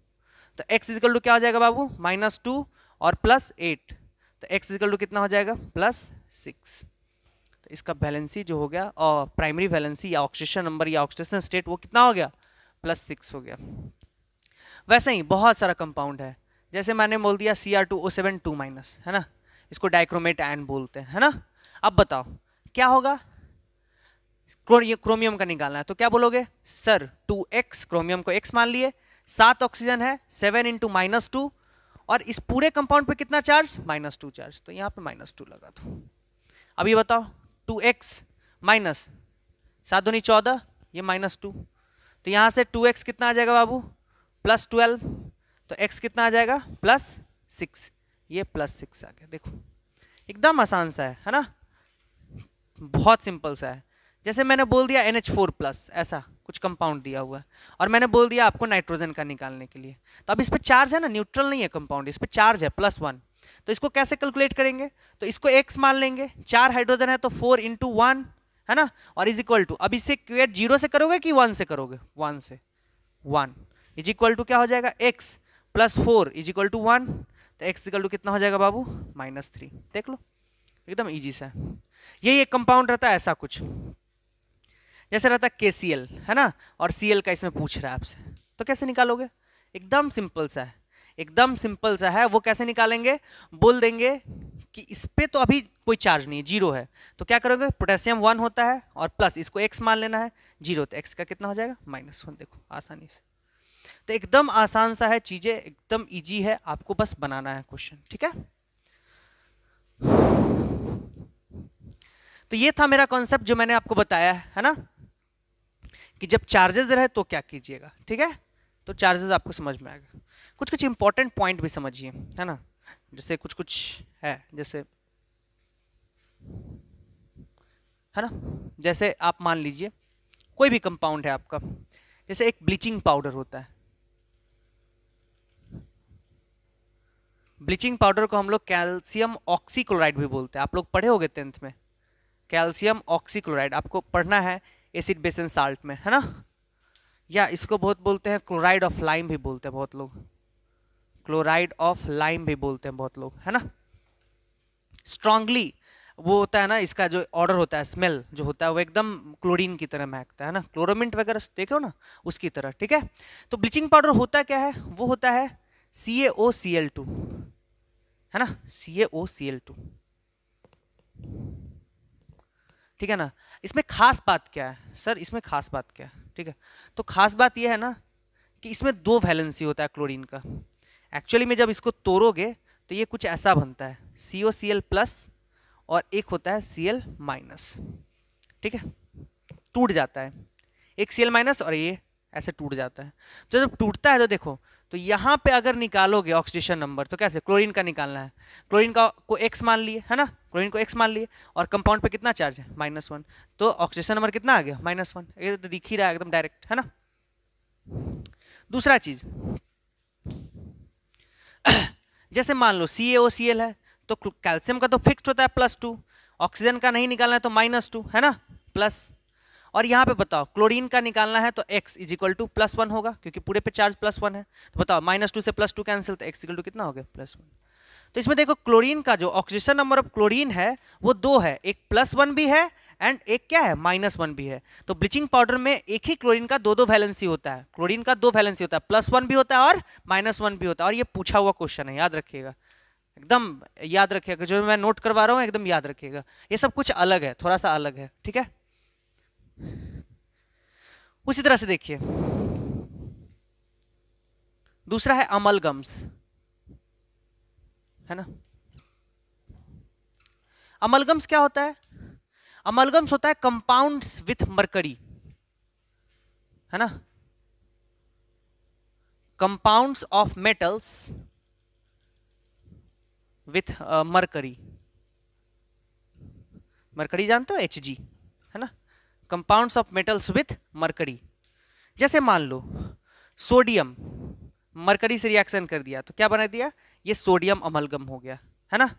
तो एक्स इजिकल टू क्या हो जाएगा बाबू माइनस टू और प्लस एट तो एक्स इजिकल टू कितना हो जाएगा प्लस सिक्स तो इसका वैलेंसी जो हो गया और प्राइमरी वैलेंसी या ऑक्सीजन नंबर या ऑक्सीजन स्टेट वो कितना हो गया प्लस सिक्स हो गया वैसे ही बहुत सारा कंपाउंड है जैसे मैंने बोल दिया C R two O seven two minus है ना इसको डाइक्रोमेट एन बोलते हैं है ना अब बताओ क्या होगा क्रोमियम का निकालना है तो क्या बोलोगे सर टू एक्स क्रोमियम को एक्स मान लिए सात ऑक्सीजन है सेवन इंटू माइनस टू और इस पूरे कंपाउंड पे कितना चार्ज माइनस टू चार्ज तो यहाँ पे माइनस टू लगा दो अभी बताओ टू एक्स माइनस सात दूनी चौदह ये माइनस टू तो यहाँ से टू एक्स कितना आ जाएगा बाबू प्लस ट्वेल्व तो एक्स कितना आ जाएगा प्लस सिक्स ये प्लस सिक्स आ गया देखो एकदम आसान सा है है ना बहुत सिंपल सा है जैसे मैंने बोल दिया एन एच फोर प्लस ऐसा कुछ कंपाउंड दिया हुआ है और मैंने बोल दिया आपको नाइट्रोजन का निकालने के लिए तो अब इस पर चार्ज है ना न्यूट्रल नहीं है कंपाउंड इस पर चार्ज है प्लस वन तो इसको कैसे कैलकुलेट करेंगे तो इसको एक्स मान लेंगे चार हाइड्रोजन है तो फोर इंटू वन है ना और इज इक्वल टू अब इसे क्रिएट जीरो से करोगे कि वन से करोगे वन से वन इज इक्वल टू क्या हो जाएगा x plus four is equal to one तो एक्स इक्वल टू कितना हो जाएगा बाबू माइनस थ्री देख लो एकदम इजी सा यही एक कंपाउंड रहता है ऐसा कुछ जैसे रहता है के सी एल है ना और सी एल का इसमें पूछ रहा है आपसे तो कैसे निकालोगे एकदम सिंपल सा है एकदम सिंपल सा है वो कैसे निकालेंगे बोल देंगे कि इस पर तो अभी कोई चार्ज नहीं है जीरो है तो क्या करोगे पोटेशियम वन होता है और प्लस इसको एक्स मान लेना है जीरो तो एक्स का कितना हो जाएगा माइनस वन देखो आसानी से तो एकदम आसान सा है चीज़ें एकदम इजी है आपको बस बनाना है क्वेश्चन ठीक है तो ये था मेरा कॉन्सेप्ट जो मैंने आपको बताया है, है ना कि जब चार्जेस रहे तो क्या कीजिएगा ठीक है तो चार्जेस आपको समझ में आएगा कुछ कुछ इंपॉर्टेंट पॉइंट भी समझिए है ना जैसे कुछ कुछ है जैसे है ना जैसे आप मान लीजिए कोई भी कंपाउंड है आपका जैसे एक ब्लीचिंग पाउडर होता है ब्लीचिंग पाउडर को हम लोग कैल्शियम ऑक्सीक्लोराइड भी बोलते हैं आप लोग पढ़े होंगे टेंथ में कैल्शियम ऑक्सीक्लोराइड आपको पढ़ना है एसिड बेसन साल्ट में है ना या इसको बहुत बोलते हैं क्लोराइड ऑफ लाइम भी बोलते हैं बहुत लोग क्लोराइड ऑफ लाइम भी बोलते हैं बहुत लोग है ना स्ट्रांगली वो होता है ना इसका जो ऑर्डर होता है स्मेल जो होता है वो एकदम क्लोरीन की तरह महकता है ना क्लोरोमिंट वगैरह देखो ना उसकी तरह ठीक है तो ब्लीचिंग पाउडर होता क्या है वो होता है सी A O C L to है ना सी A O C L to ठीक है ना इसमें खास बात क्या है सर इसमें खास बात क्या है ठीक है तो खास बात यह है ना कि इसमें दो वैलेंसी होता है क्लोरीन का एक्चुअली में जब इसको तोड़ोगे तो ये कुछ ऐसा बनता है C O C L plus और एक होता है सी एल माइनस ठीक है टूट जाता है एक सी एल माइनस और ये ऐसे टूट जाता है तो जब टूटता है तो देखो तो यहाँ पे अगर निकालोगे ऑक्सीडेशन नंबर तो कैसे क्लोरीन का निकालना है क्लोरीन का को एक्स मान लिए है ना क्लोरीन को एक्स मान लिए और कंपाउंड पे कितना चार्ज है माइनस वन तो ऑक्सीडेशन नंबर कितना आ गया माइनस वन ये तो दिख ही रहा है एकदम डायरेक्ट है ना दूसरा चीज़ जैसे मान लो सी ए सी एल है तो कैल्शियम का तो फिक्स होता है प्लस टू ऑक्सीजन का नहीं निकालना है तो माइनस टू है ना प्लस और यहाँ पे बताओ क्लोरीन का निकालना है तो x is equal to plus one होगा क्योंकि पूरे पे चार्ज प्लस वन है तो बताओ माइनस टू से प्लस टू कैंसिल तो x इक्वल टू कितना हो गया प्लस वन तो इसमें देखो क्लोरीन का जो ऑक्सीजन नंबर ऑफ क्लोरीन है वो दो है एक प्लस वन भी है एंड एक क्या है माइनस वन भी है तो ब्लीचिंग पाउडर में एक ही क्लोरीन का दो दो वैलेंसी होता है क्लोरीन का दो वैलेंसी होता है प्लस वन भी होता है और माइनस वन भी होता है और ये पूछा हुआ क्वेश्चन है याद रखिएगा एकदम याद रखिएगा जो मैं नोट करवा रहा हूँ एकदम याद रखिएगा ये सब कुछ अलग है थोड़ा सा अलग है ठीक है उसी तरह से देखिए दूसरा है अमलगम्स है ना अमलगम्स क्या होता है अमलगम्स होता है कंपाउंड्स विथ मरकरी है ना compounds of metals with mercury mercury जानते हो एच जी है ना compounds of metals with mercury जैसे मान लो सोडियम मरकरी से रिएक्शन कर दिया तो क्या बना दिया ये सोडियम अमलगम हो गया है ना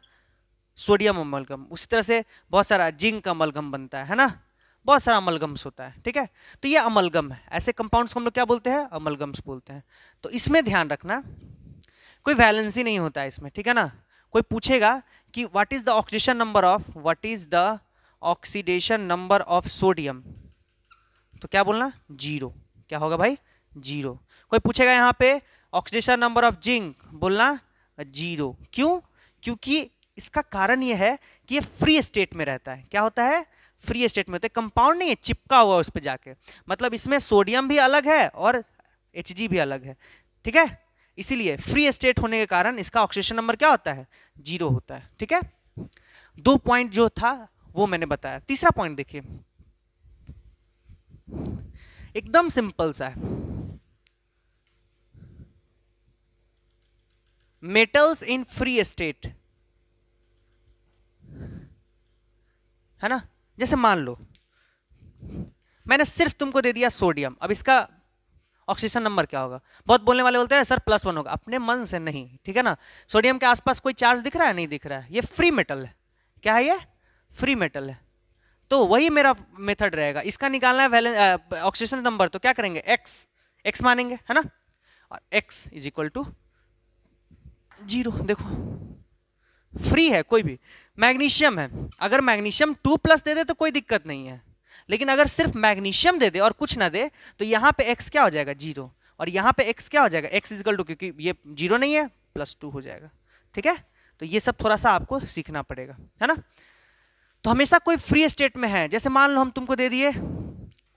सोडियम अमलगम उसी तरह से बहुत सारा जिंक अमलगम बनता है है ना बहुत सारा अमलगम्स होता है ठीक है तो ये अमलगम है ऐसे कंपाउंड्स को हम लोग क्या बोलते हैं अमलगम्स बोलते हैं तो इसमें ध्यान रखना कोई वैलेंसी नहीं होता है इसमें ठीक है ना कोई पूछेगा कि what is the oxidation number of what is the oxidation number of sodium तो क्या बोलना जीरो क्या होगा भाई जीरो कोई पूछेगा यहाँ पे ऑक्सीडेशन नंबर ऑफ जिंक बोलना जीरो क्यों क्योंकि इसका कारण यह है कि ये फ्री स्टेट में रहता है क्या होता है फ्री स्टेट में होता है कंपाउंड नहीं है चिपका हुआ उस पर जाके मतलब इसमें सोडियम भी अलग है और एच भी अलग है ठीक है इसीलिए फ्री स्टेट होने के कारण इसका ऑक्सीजन नंबर क्या होता है जीरो होता है ठीक है दो पॉइंट जो था वो मैंने बताया तीसरा पॉइंट देखिए एकदम सिंपल सा है मेटल्स इन फ्री स्टेट है ना जैसे मान लो मैंने सिर्फ तुमको दे दिया सोडियम अब इसका ऑक्सीजन नंबर क्या होगा बहुत बोलने वाले बोलते हैं सर प्लस वन होगा अपने मन से नहीं ठीक है ना सोडियम के आसपास कोई चार्ज दिख रहा है नहीं दिख रहा है ये फ्री मेटल है क्या है ये फ्री मेटल है तो वही मेरा मेथड रहेगा इसका निकालना है ऑक्सीजन नंबर तो क्या करेंगे एक्स एक्स मानेंगे है ना और x is equal to zero देखो फ्री है कोई भी मैग्नीशियम है अगर मैग्नीशियम टू प्लस दे दे तो कोई दिक्कत नहीं है लेकिन अगर सिर्फ मैग्नीशियम दे दे और कुछ ना दे तो यहाँ पे एक्स क्या हो जाएगा जीरो और यहाँ पे एक्स क्या हो जाएगा एक्स इजकल टू क्योंकि ये जीरो नहीं है प्लस टू हो जाएगा ठीक है तो ये सब थोड़ा सा आपको सीखना पड़ेगा है ना तो हमेशा कोई फ्री स्टेट में है जैसे मान लो हम तुमको दे दिए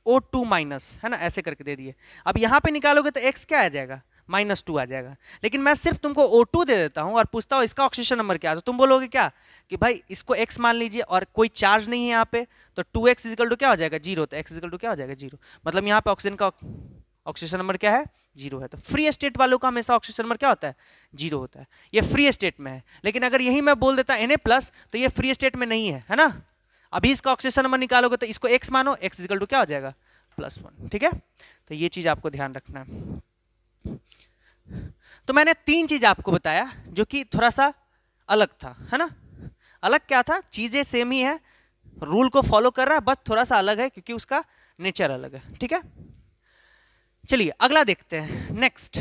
ओ टू माइनस है ना ऐसे करके दे दिए अब यहाँ पे निकालोगे तो एक्स क्या आ जाएगा माइनस टू आ जाएगा लेकिन मैं सिर्फ तुमको ओ टू दे देता हूँ और पूछता हूँ इसका ऑक्सीजन नंबर क्या है तो तुम बोलोगे क्या कि भाई इसको एक्स मान लीजिए और कोई चार्ज नहीं है यहाँ पे तो टू एक्स इजिकल टू क्या हो जाएगा जीरो तो एक्स इजिकल टू क्या हो जाएगा जीरो मतलब यहाँ पे ऑक्सीजन का ऑक्सीजन नंबर क्या है जीरो है तो फ्री स्टेट वालों का हमेशा ऑक्सीजन नंबर क्या होता है जीरो होता है ये फ्री स्टेट में है लेकिन अगर यही मैं बोल देता एन प्लस तो ये फ्री स्टेट में नहीं है है ना अभी इसका ऑक्सीजन नंबर निकालोगे तो इसको एक्स मानो एक्स इजिकल टू क्या हो जाएगा प्लस वन ठीक है तो ये चीज़ आपको ध्यान रखना है तो मैंने तीन चीज आपको बताया जो कि थोड़ा सा अलग था है ना अलग क्या था चीजें सेम ही है रूल को फॉलो कर रहा है बस थोड़ा सा अलग है क्योंकि उसका नेचर अलग है ठीक है चलिए अगला देखते हैं नेक्स्ट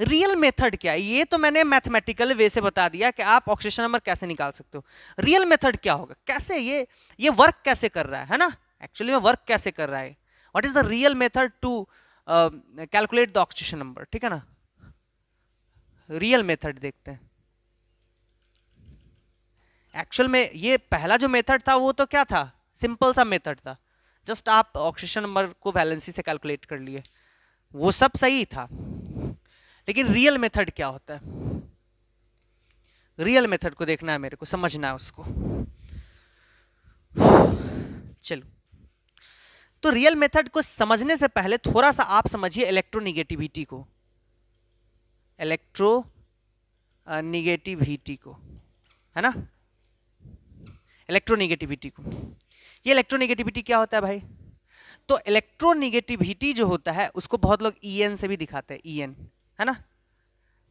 रियल मेथड क्या है ये तो मैंने मैथमेटिकल वे से बता दिया कि आप ऑक्सीजन नंबर कैसे निकाल सकते हो रियल मेथड क्या होगा कैसे ये ये वर्क कैसे कर रहा है है ना एक्चुअली में वर्क कैसे कर रहा है what is the real method to calculate the oxygen number ठीक है ना रियल मेथड देखते हैं एक्चुअल में ये पहला जो मेथड था वो तो क्या था सिंपल सा मेथड था जस्ट आप ऑक्सीजन नंबर को वैलेंसी से कैलकुलेट कर लिए वो सब सही था लेकिन रियल मेथड क्या होता है रियल मेथड को देखना है मेरे को समझना है उसको चलो तो रियल मेथड को समझने से पहले थोड़ा सा आप समझिए इलेक्ट्रोनिगेटिविटी को इलेक्ट्रो निगेटिविटी को है ना इलेक्ट्रोनिगेटिविटी को ये इलेक्ट्रोनिगेटिविटी क्या होता है भाई तो इलेक्ट्रोनिगेटिविटी जो होता है उसको बहुत लोग ई e से भी दिखाते हैं ई e है ना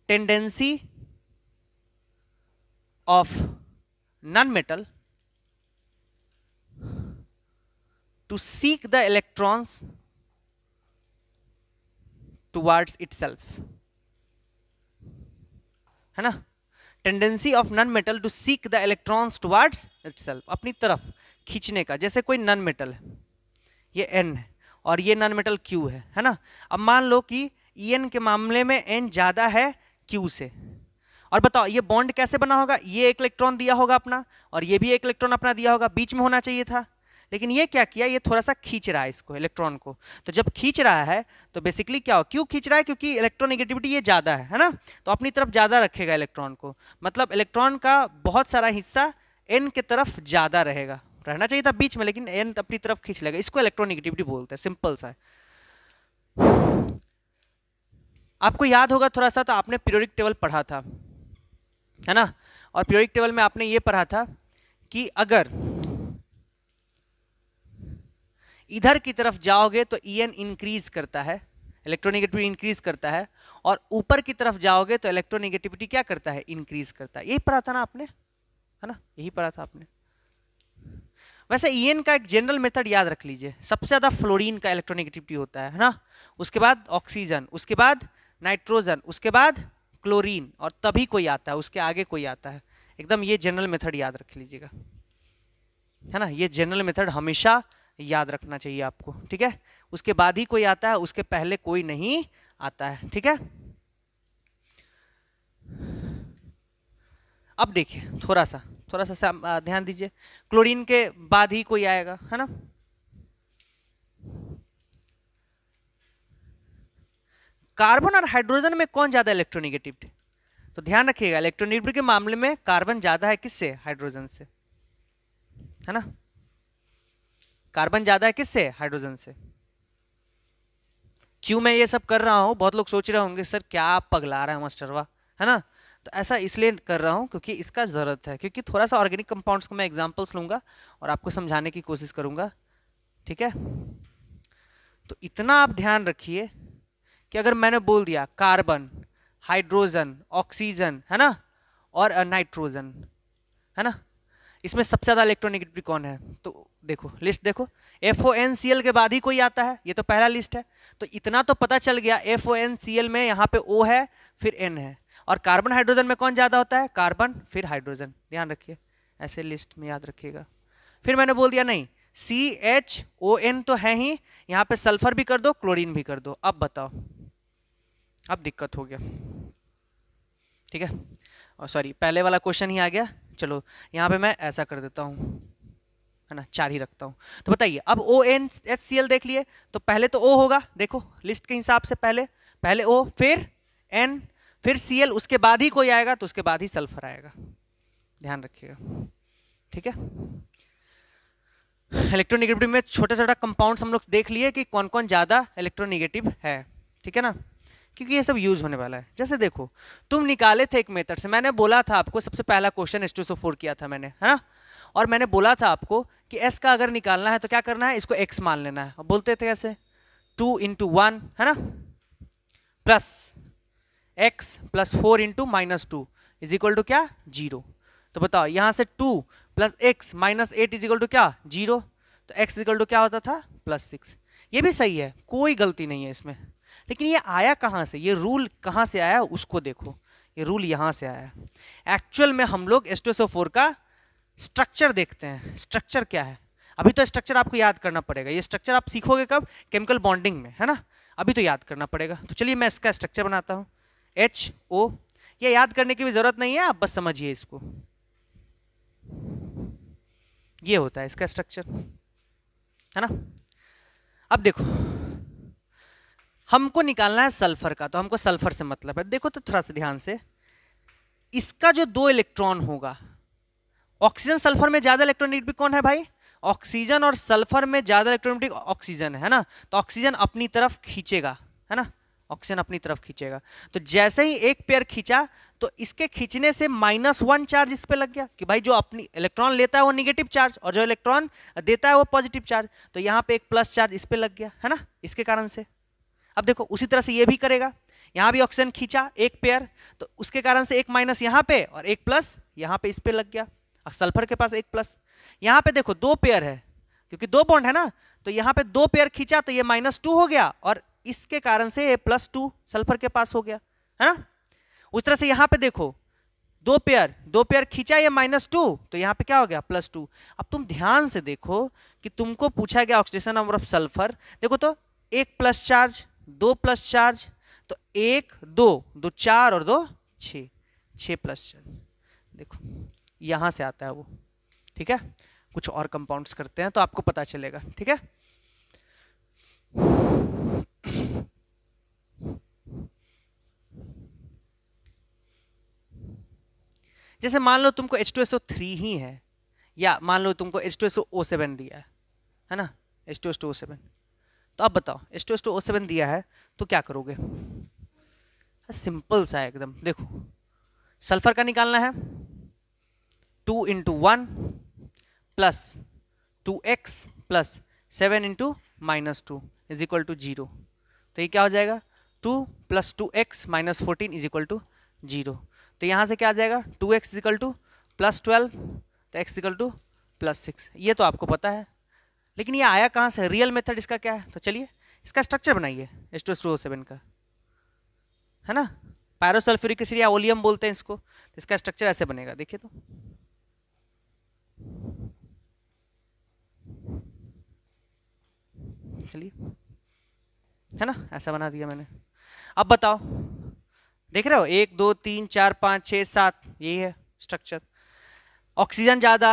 tendency of non metal to seek the electrons towards itself है ना tendency of non metal to seek the electrons towards self अपनी तरफ खींचने का जैसे कोई नन मेटल है ये एन है और ये नन मेटल क्यू है है ना अब मान लो कि ई के मामले में एन ज़्यादा है क्यू से और बताओ ये बॉन्ड कैसे बना होगा ये एक इलेक्ट्रॉन दिया होगा अपना और ये भी एक इलेक्ट्रॉन अपना दिया होगा बीच में होना चाहिए था लेकिन ये क्या किया ये थोड़ा सा खींच रहा है इसको इलेक्ट्रॉन को तो जब खींच रहा है तो बेसिकली क्या हो क्यों खींच रहा है क्योंकि इलेक्ट्रोनिगेटिविटी ये ज़्यादा है है ना तो अपनी तरफ ज़्यादा रखेगा इलेक्ट्रॉन को मतलब इलेक्ट्रॉन का बहुत सारा हिस्सा एन के तरफ ज़्यादा रहेगा रहना चाहिए था बीच में लेकिन एन अपनी तरफ खींच लेगा इसको इलेक्ट्रोनिगेटिविटी बोलते हैं सिंपल सा है आपको याद होगा थोड़ा सा तो आपने पीरियोडिक टेबल पढ़ा था है ना और पीरियोडिक टेबल में आपने ये पढ़ा था कि अगर इधर की तरफ जाओगे तो ई एन इंक्रीज करता है इलेक्ट्रोनिगेटिविटी इंक्रीज करता है और ऊपर की तरफ जाओगे तो इलेक्ट्रोनिगेटिविटी क्या करता है इंक्रीज करता है यही पढ़ा था ना आपने है ना यही पढ़ा था आपने वैसे ई e एन का एक जनरल मेथड याद रख लीजिए सबसे ज़्यादा फ्लोरिन का इलेक्ट्रोनिगेटिविटी होता है है ना उसके बाद ऑक्सीजन उसके बाद नाइट्रोजन उसके बाद क्लोरीन और तभी कोई आता है उसके आगे कोई आता है एकदम ये जनरल मेथड याद रख लीजिएगा है ना ये जनरल मेथड हमेशा याद रखना चाहिए आपको ठीक है उसके बाद ही कोई आता है उसके पहले कोई नहीं आता है ठीक है अब देखिए थोड़ा सा थोड़ा सा ध्यान दीजिए क्लोरीन के बाद ही कोई आएगा है ना कार्बन और हाइड्रोजन में कौन ज़्यादा इलेक्ट्रोनिगेटिव तो ध्यान रखिएगा इलेक्ट्रोनिगेटिव के मामले में कार्बन ज़्यादा है किससे हाइड्रोजन से है ना कार्बन ज़्यादा है किससे हाइड्रोजन से क्यों मैं ये सब कर रहा हूँ बहुत लोग सोच रहे होंगे सर क्या आप पगला रहे हैं मास्टरवा है ना तो ऐसा इसलिए कर रहा हूँ क्योंकि इसका ज़रूरत है क्योंकि थोड़ा सा ऑर्गेनिक कंपाउंड्स को मैं एग्जाम्पल्स लूँगा और आपको समझाने की कोशिश करूँगा ठीक है तो इतना आप ध्यान रखिए कि अगर मैंने बोल दिया कार्बन हाइड्रोजन ऑक्सीजन है ना और नाइट्रोजन है ना इसमें सबसे ज़्यादा इलेक्ट्रोनिगेटिविटी कौन है तो देखो लिस्ट देखो F O N C L के बाद ही कोई आता है ये तो पहला लिस्ट है तो इतना तो पता चल गया F O N C L में यहाँ पे ओ है फिर एन है और कार्बन हाइड्रोजन में कौन ज़्यादा होता है कार्बन फिर हाइड्रोजन ध्यान रखिए ऐसे लिस्ट में याद रखिएगा फिर मैंने बोल दिया नहीं सी एच ओ एन तो है ही यहाँ पे सल्फर भी कर दो क्लोरीन भी कर दो अब बताओ अब दिक्कत हो गया ठीक है और सॉरी पहले वाला क्वेश्चन ही आ गया चलो यहाँ पे मैं ऐसा कर देता हूँ है ना चार ही रखता हूँ तो बताइए अब O N H C L देख लिए तो पहले तो ओ होगा देखो लिस्ट के हिसाब से पहले पहले ओ फिर एन फिर सी एल उसके बाद ही कोई आएगा तो उसके बाद ही सल्फर आएगा ध्यान रखिएगा ठीक है इलेक्ट्रोनिगेटिव में छोटा छोटा कंपाउंड्स हम लोग देख लिए कि कौन कौन ज़्यादा इलेक्ट्रोनिगेटिव है ठीक है ना क्योंकि ये सब यूज होने वाला है जैसे देखो तुम निकाले थे एक मेथड से मैंने बोला था आपको सबसे पहला क्वेश्चन एस किया था मैंने है ना और मैंने बोला था आपको कि एस का अगर निकालना है तो क्या करना है इसको एक्स मान लेना है बोलते थे कैसे टू इंटू वन है ना plus x plus four into minus two is equal to क्या जीरो तो बताओ यहाँ से two plus x minus eight is equal to क्या जीरो तो एक्स इक्वल टू क्या होता था प्लस सिक्स ये भी सही है कोई गलती नहीं है इसमें लेकिन ये आया कहाँ से ये रूल कहाँ से आया उसको देखो ये रूल यहाँ से आया एक्चुअल में हम लोग फोर का स्ट्रक्चर देखते हैं स्ट्रक्चर क्या है अभी तो स्ट्रक्चर आपको याद करना पड़ेगा ये स्ट्रक्चर आप सीखोगे कब केमिकल बॉन्डिंग में है ना अभी तो याद करना पड़ेगा तो चलिए मैं इसका स्ट्रक्चर बनाता हूँ एच ओ ये याद करने की भी ज़रूरत नहीं है आप बस समझिए इसको ये होता है इसका स्ट्रक्चर है ना अब देखो हमको निकालना है सल्फर का तो हमको सल्फर से मतलब है देखो तो थोड़ा सा ध्यान से इसका जो दो इलेक्ट्रॉन होगा ऑक्सीजन सल्फर में ज्यादा इलेक्ट्रॉनिक कौन है भाई ऑक्सीजन और सल्फर में ज्यादा इलेक्ट्रोनिक ऑक्सीजन है ना तो ऑक्सीजन अपनी तरफ खींचेगा है ना ऑक्सीजन अपनी तरफ खींचेगा तो जैसे ही एक पेयर खींचा तो इसके खींचने से माइनस वन चार्ज इस पे लग गया कि भाई जो अपनी इलेक्ट्रॉन लेता है वो निगेटिव चार्ज और जो इलेक्ट्रॉन देता है वो पॉजिटिव चार्ज तो यहाँ पे एक प्लस चार्ज इस पे लग गया है ना इसके कारण से अब देखो उसी तरह से ये भी करेगा यहाँ भी ऑक्सीजन खींचा एक पेयर तो उसके कारण से एक माइनस यहाँ पे और एक प्लस यहाँ पे इस पे लग गया और सल्फर के पास एक प्लस यहाँ पे देखो दो पेयर है क्योंकि दो बॉन्ड है ना तो यहाँ पे दो पेयर खींचा तो ये माइनस टू हो गया और इसके कारण से ये प्लस टू सल्फर के पास हो गया है ना उस तरह से यहाँ पे देखो दो पेयर दो पेयर खींचा ये माइनस टू तो यहाँ पे क्या हो गया प्लस टू अब तुम ध्यान से देखो कि तुमको पूछा गया ऑक्सीजन नंबर ऑफ सल्फर देखो तो एक प्लस चार्ज दो प्लस चार्ज तो एक दो दो चार और दो छ छ प्लस चार्ज देखो यहाँ से आता है वो ठीक है कुछ और कंपाउंड्स करते हैं तो आपको पता चलेगा ठीक है जैसे मान लो तुमको H2SO3 ही है या मान लो तुमको सेवन दिया है है ना H2SO7 तो अब बताओ S two S two O seven दिया है तो क्या करोगे सिंपल हाँ, सा है एकदम देखो सल्फर का निकालना है two into one plus two x plus seven into minus two is equal to zero तो ये क्या हो जाएगा two plus two x minus fourteen is equal to zero तो यहाँ से क्या आ जाएगा two x is equal to plus twelve तो x is equal to plus six ये तो आपको पता है लेकिन ये आया कहाँ से रियल मेथड इसका क्या है तो चलिए इसका स्ट्रक्चर बनाइए S two S two O seven का है ना पैरोसल्फ्यूरिक एसिड या ओलियम बोलते हैं इसको तो इसका स्ट्रक्चर ऐसे बनेगा देखिए तो चलिए है ना ऐसा बना दिया मैंने अब बताओ देख रहे हो एक दो तीन चार पाँच छः सात यही है स्ट्रक्चर ऑक्सीजन ज़्यादा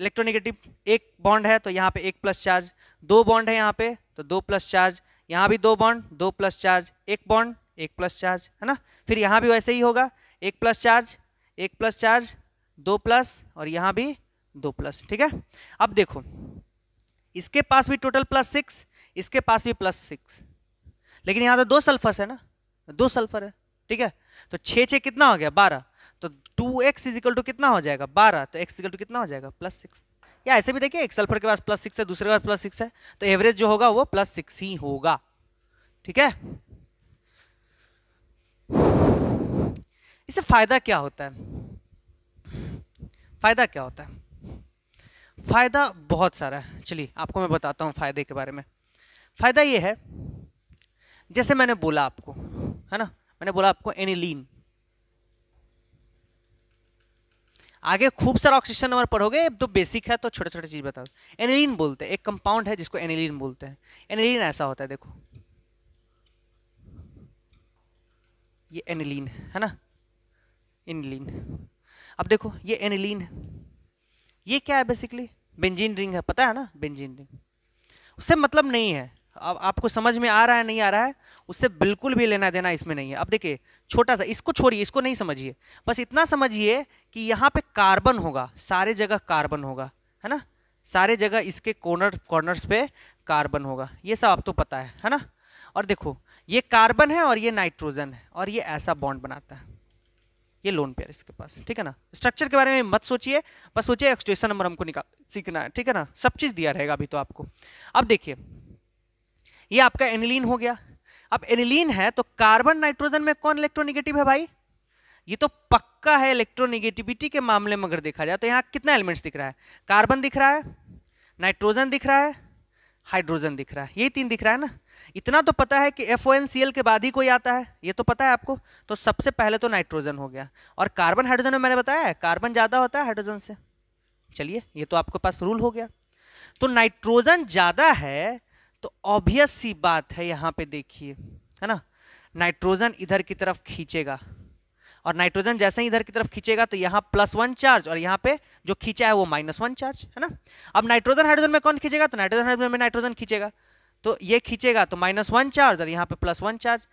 इलेक्ट्रोनेगेटिव एक बॉन्ड है तो यहाँ पे एक प्लस चार्ज दो बॉन्ड है यहाँ पे तो दो प्लस चार्ज यहाँ भी दो बॉन्ड दो प्लस चार्ज एक बॉन्ड एक प्लस चार्ज है ना फिर यहाँ भी वैसे ही होगा एक प्लस चार्ज एक प्लस चार्ज दो प्लस और यहाँ भी दो प्लस ठीक है अब देखो इसके पास भी टोटल प्लस सिक्स इसके पास भी प्लस सिक्स लेकिन यहाँ तो दो सल्फर्स है ना दो सल्फर है ठीक है तो छः छः कितना हो गया बारह टू एक्स इजिकल टू कितना हो जाएगा बारह तो एक्स इजिकल टू कितना हो जाएगा प्लस सिक्स या ऐसे भी देखिए एक सल्फर के पास प्लस सिक्स है दूसरे के पास प्लस सिक्स है तो एवरेज जो होगा वो प्लस सिक्स ही होगा ठीक है इससे फायदा क्या होता है फायदा क्या होता है फायदा बहुत सारा है चलिए आपको मैं बताता हूँ फायदे के बारे में फायदा ये है जैसे मैंने बोला आपको है ना मैंने बोला आपको एनिलीन आगे खूब सारा ऑक्सीजन नंबर पढ़ोगे तो बेसिक है तो छोटे छोटे चीज़ बताओ एनिलीन बोलते हैं एक कंपाउंड है जिसको एनिलीन बोलते हैं एनिलीन ऐसा होता है देखो ये एनिलीन है ना एनिलीन अब देखो ये एनिलीन है ये क्या है बेसिकली बेंजीन रिंग है पता है ना बेंजीन रिंग उससे मतलब नहीं है अब आपको समझ में आ रहा है नहीं आ रहा है उससे बिल्कुल भी लेना देना इसमें नहीं है अब देखिए छोटा सा इसको छोड़िए इसको नहीं समझिए बस इतना समझिए कि यहाँ पे कार्बन होगा सारे जगह कार्बन होगा है ना सारे जगह इसके कॉर्नर कॉर्नर्स पे कार्बन होगा ये सब आप तो पता है है ना और देखो ये कार्बन है और ये नाइट्रोजन है और ये ऐसा बॉन्ड बनाता है ये लोन पेयर इसके पास ठीक है ना स्ट्रक्चर के बारे में मत सोचिए बस सोचिए एक्सटेशन नंबर हमको निकाल सीखना है ठीक है ना सब चीज़ दिया रहेगा अभी तो आपको अब देखिए ये आपका एनिलीन हो गया अब एनिलीन है तो कार्बन नाइट्रोजन में कौन इलेक्ट्रोनिगेटिव है भाई ये तो पक्का है इलेक्ट्रोनिगेटिविटी के मामले में अगर देखा जाए तो यहाँ कितना एलिमेंट्स दिख रहा है कार्बन दिख रहा है नाइट्रोजन दिख रहा है हाइड्रोजन दिख रहा है यही तीन दिख रहा है ना इतना तो पता है कि एफ ओ के बाद ही कोई आता है ये तो पता है आपको तो सबसे पहले तो नाइट्रोजन हो गया और कार्बन हाइड्रोजन में मैंने बताया है कार्बन ज़्यादा होता है हाइड्रोजन से चलिए ये तो आपके पास रूल हो गया तो नाइट्रोजन ज़्यादा है तो ऑब्वियस सी बात है यहाँ पे देखिए है ना नाइट्रोजन इधर की तरफ खींचेगा और नाइट्रोजन जैसे ही इधर की तरफ खींचेगा तो यहाँ प्लस वन चार्ज और यहाँ पे जो खींचा है वो माइनस वन चार्ज है ना अब नाइट्रोजन हाइड्रोजन में कौन खींचेगा तो नाइट्रोजन हाइड्रोजन में नाइट्रोजन खींचेगा तो ये खींचेगा तो माइनस वन चार्ज और यहाँ पे प्लस वन चार्ज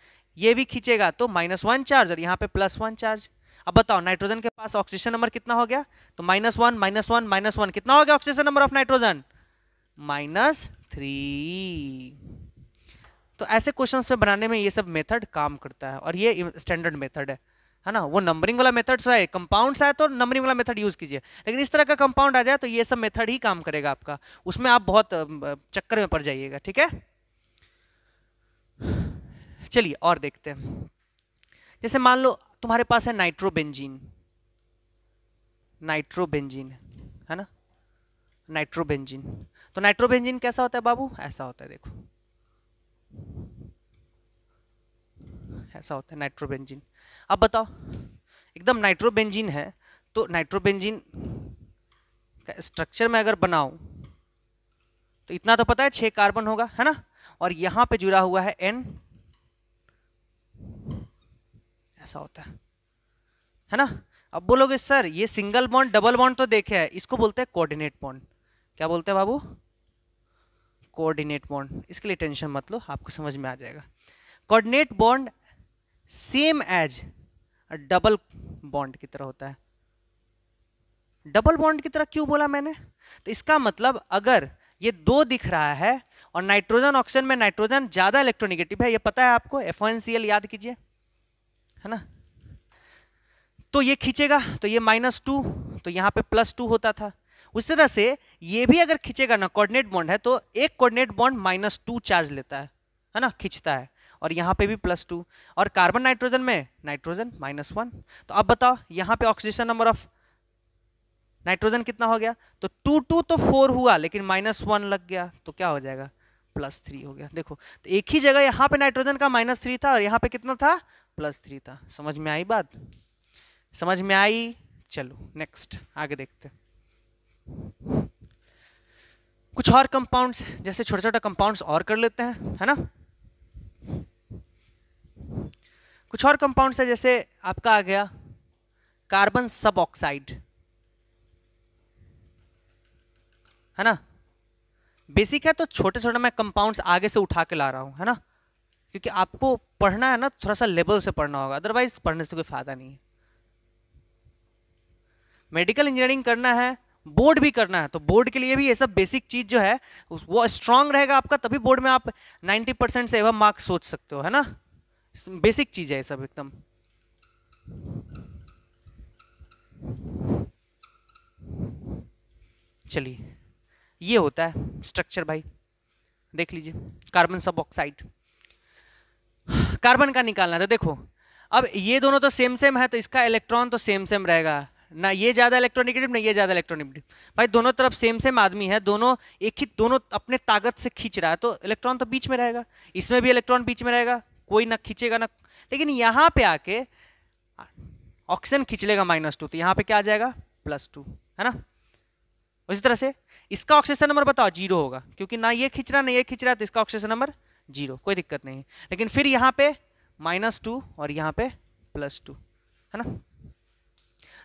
ये भी खींचेगा तो माइनस वन चार्ज और यहाँ पे प्लस वन चार्ज अब बताओ नाइट्रोजन के पास ऑक्सीजन नंबर कितना हो गया तो minus one minus one minus one कितना हो गया oxygen number of nitrogen minus three तो ऐसे क्वेश्चन में बनाने में ये सब मेथड काम करता है और ये स्टैंडर्ड मेथड है है ना वो नंबरिंग वाला मेथड है कंपाउंड्स आए तो नंबरिंग वाला मेथड यूज़ कीजिए लेकिन इस तरह का कंपाउंड आ जाए तो ये सब मेथड ही काम करेगा आपका उसमें आप बहुत चक्कर में पड़ जाइएगा ठीक है चलिए और देखते हैं जैसे मान लो तुम्हारे पास है नाइट्रोबेंजीन नाइट्रोबेंजीन है ना नाइट्रोबेंजीन तो नाइट्रोबेंजिन कैसा होता है बाबू ऐसा होता है देखो ऐसा होता है नाइट्रोबेंजिन अब बताओ एकदम नाइट्रोबेंजिन है तो नाइट्रोबेंजिन का स्ट्रक्चर में अगर बनाऊं तो इतना तो पता है छह कार्बन होगा है ना और यहां पे जुड़ा हुआ है एन ऐसा होता है है ना अब बोलोगे सर ये सिंगल बॉन्ड डबल बॉन्ड तो देखे है इसको बोलते हैं कोऑर्डिनेट बॉन्ड क्या बोलते हैं बाबू कोऑर्डिनेट बॉन्ड इसके लिए टेंशन मत लो आपको समझ में आ जाएगा coordinate bond same as double bond की तरह होता है डबल बॉन्ड की तरह क्यों बोला मैंने तो इसका मतलब अगर ये दो दिख रहा है और नाइट्रोजन ऑक्सीजन में नाइट्रोजन ज़्यादा इलेक्ट्रोनिगेटिव है ये पता है आपको एफ याद कीजिए है ना तो ये खींचेगा तो ये माइनस टू तो यहां पे प्लस टू होता था उस तरह से ये भी अगर खींचेगा ना कोऑर्डिनेट बॉन्ड है तो एक coordinate bond minus two charge लेता है है ना खींचता है और यहाँ पे भी प्लस टू और कार्बन नाइट्रोजन में नाइट्रोजन माइनस वन तो अब बताओ यहाँ पे ऑक्सीजन नंबर ऑफ नाइट्रोजन कितना हो गया तो टू टू तो फोर हुआ लेकिन माइनस वन लग गया तो क्या हो जाएगा प्लस थ्री हो गया देखो तो एक ही जगह यहाँ पे नाइट्रोजन का माइनस थ्री था और यहाँ पे कितना था प्लस थ्री था समझ में आई बात समझ में आई चलो नेक्स्ट आगे देखते हैं कुछ और कंपाउंड्स जैसे छोटे छोटे कंपाउंड्स और कर लेते हैं है ना कुछ और कंपाउंड्स है जैसे आपका आ गया कार्बन सब ऑक्साइड है ना बेसिक है तो छोटे छोटे मैं कंपाउंड्स आगे से उठा के ला रहा हूं है ना क्योंकि आपको पढ़ना है ना थोड़ा सा लेवल से पढ़ना होगा अदरवाइज पढ़ने से कोई फायदा नहीं है मेडिकल इंजीनियरिंग करना है बोर्ड भी करना है तो बोर्ड के लिए भी ये सब बेसिक चीज़ जो है वो स्ट्रांग रहेगा आपका तभी बोर्ड में आप 90 परसेंट से एवं मार्क्स सोच सकते हो है ना बेसिक चीज़ है ये सब एकदम चलिए ये होता है स्ट्रक्चर भाई देख लीजिए कार्बन सब ऑक्साइड कार्बन का निकालना है तो देखो अब ये दोनों तो सेम सेम है तो इसका इलेक्ट्रॉन तो सेम सेम रहेगा ना ये ज़्यादा इलेक्ट्रोनिगेटिव ना ये ज़्यादा इलेक्ट्रोनिगेटिव भाई दोनों तरफ सेम सेम आदमी है दोनों एक ही दोनों अपने ताकत से खींच रहा है तो इलेक्ट्रॉन तो बीच में रहेगा इसमें भी इलेक्ट्रॉन बीच में रहेगा कोई ना खींचेगा ना लेकिन यहाँ पे आके ऑक्सीजन खींच लेगा माइनस टू तो यहाँ पे क्या आ जाएगा प्लस टू है ना उसी तरह से इसका ऑक्सीजन नंबर बताओ जीरो होगा क्योंकि ना ये खींच रहा ना ये खींच रहा तो इसका ऑक्सीजन नंबर जीरो कोई दिक्कत नहीं लेकिन फिर यहाँ पे माइनस टू और यहाँ पे प्लस टू है ना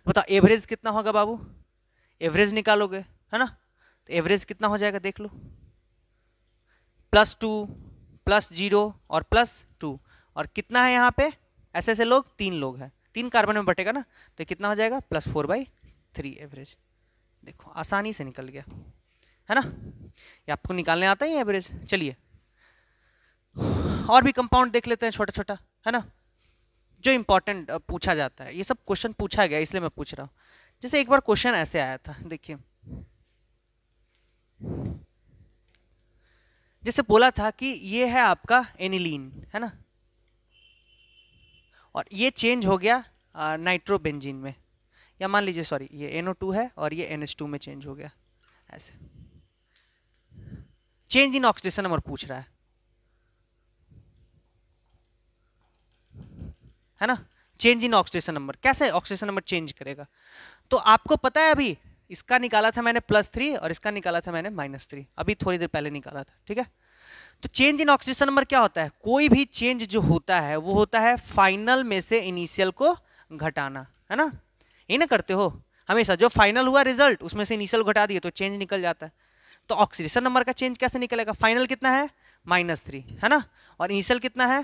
बताओ एवरेज कितना होगा बाबू एवरेज निकालोगे है ना तो एवरेज कितना हो जाएगा देख लो प्लस टू प्लस जीरो और प्लस टू और कितना है यहाँ पे ऐसे ऐसे लोग तीन लोग हैं तीन कार्बन में बटेगा ना तो कितना हो जाएगा plus four by three average देखो आसानी से निकल गया है ना ये आपको निकालने आता है एवरेज चलिए और भी कंपाउंड देख लेते हैं छोटा छोटा है ना जो इम्पोर्टेंट पूछा जाता है ये सब क्वेश्चन पूछा गया इसलिए मैं पूछ रहा हूँ जैसे एक बार क्वेश्चन ऐसे आया था देखिए जैसे बोला था कि ये है आपका एनिलीन है ना और ये चेंज हो गया नाइट्रोबेंजीन में या मान लीजिए सॉरी ये टू है और ये टू में चेंज हो गया ऐसे चेंज इन ऑक्सीडेशन नंबर पूछ रहा है है ना चेंज इन ऑक्सीडेशन नंबर कैसे ऑक्सीडेशन नंबर चेंज करेगा तो आपको पता है अभी इसका निकाला था मैंने प्लस थ्री और इसका निकाला था मैंने माइनस थ्री अभी थोड़ी देर पहले निकाला था ठीक है तो चेंज इन ऑक्सीडेशन नंबर क्या होता है कोई भी चेंज जो होता है वो होता है फाइनल में से इनिशियल को घटाना है ना ये ना करते हो हमेशा जो फाइनल हुआ रिजल्ट उसमें से इनिशियल घटा दिए तो चेंज निकल जाता है तो ऑक्सीडेशन नंबर का चेंज कैसे निकलेगा फाइनल कितना है माइनस थ्री है ना और इनिशियल कितना है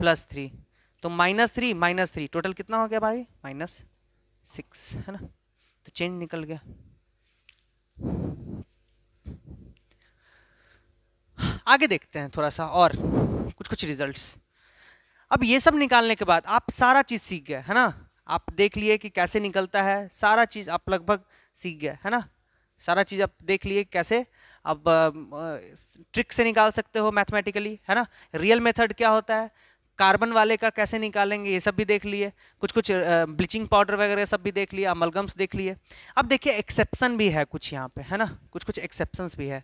प्लस थ्री तो minus three minus three total कितना हो गया भाई माइनस सिक्स है ना तो चेंज निकल गया आगे देखते हैं थोड़ा सा और कुछ कुछ रिजल्ट्स अब ये सब निकालने के बाद आप सारा चीज़ सीख गए है ना आप देख लिए कि कैसे निकलता है सारा चीज़ आप लगभग सीख गए है ना सारा चीज़ आप देख लिए कैसे अब ट्रिक से निकाल सकते हो मैथमेटिकली है ना रियल मेथड क्या होता है कार्बन वाले का कैसे निकालेंगे ये सब भी देख लिए कुछ कुछ ब्लीचिंग पाउडर वगैरह सब भी देख लिया अमलगम्स देख लिए अब देखिए एक्सेप्शन भी है कुछ यहाँ पे है ना कुछ कुछ एक्सेप्शन भी है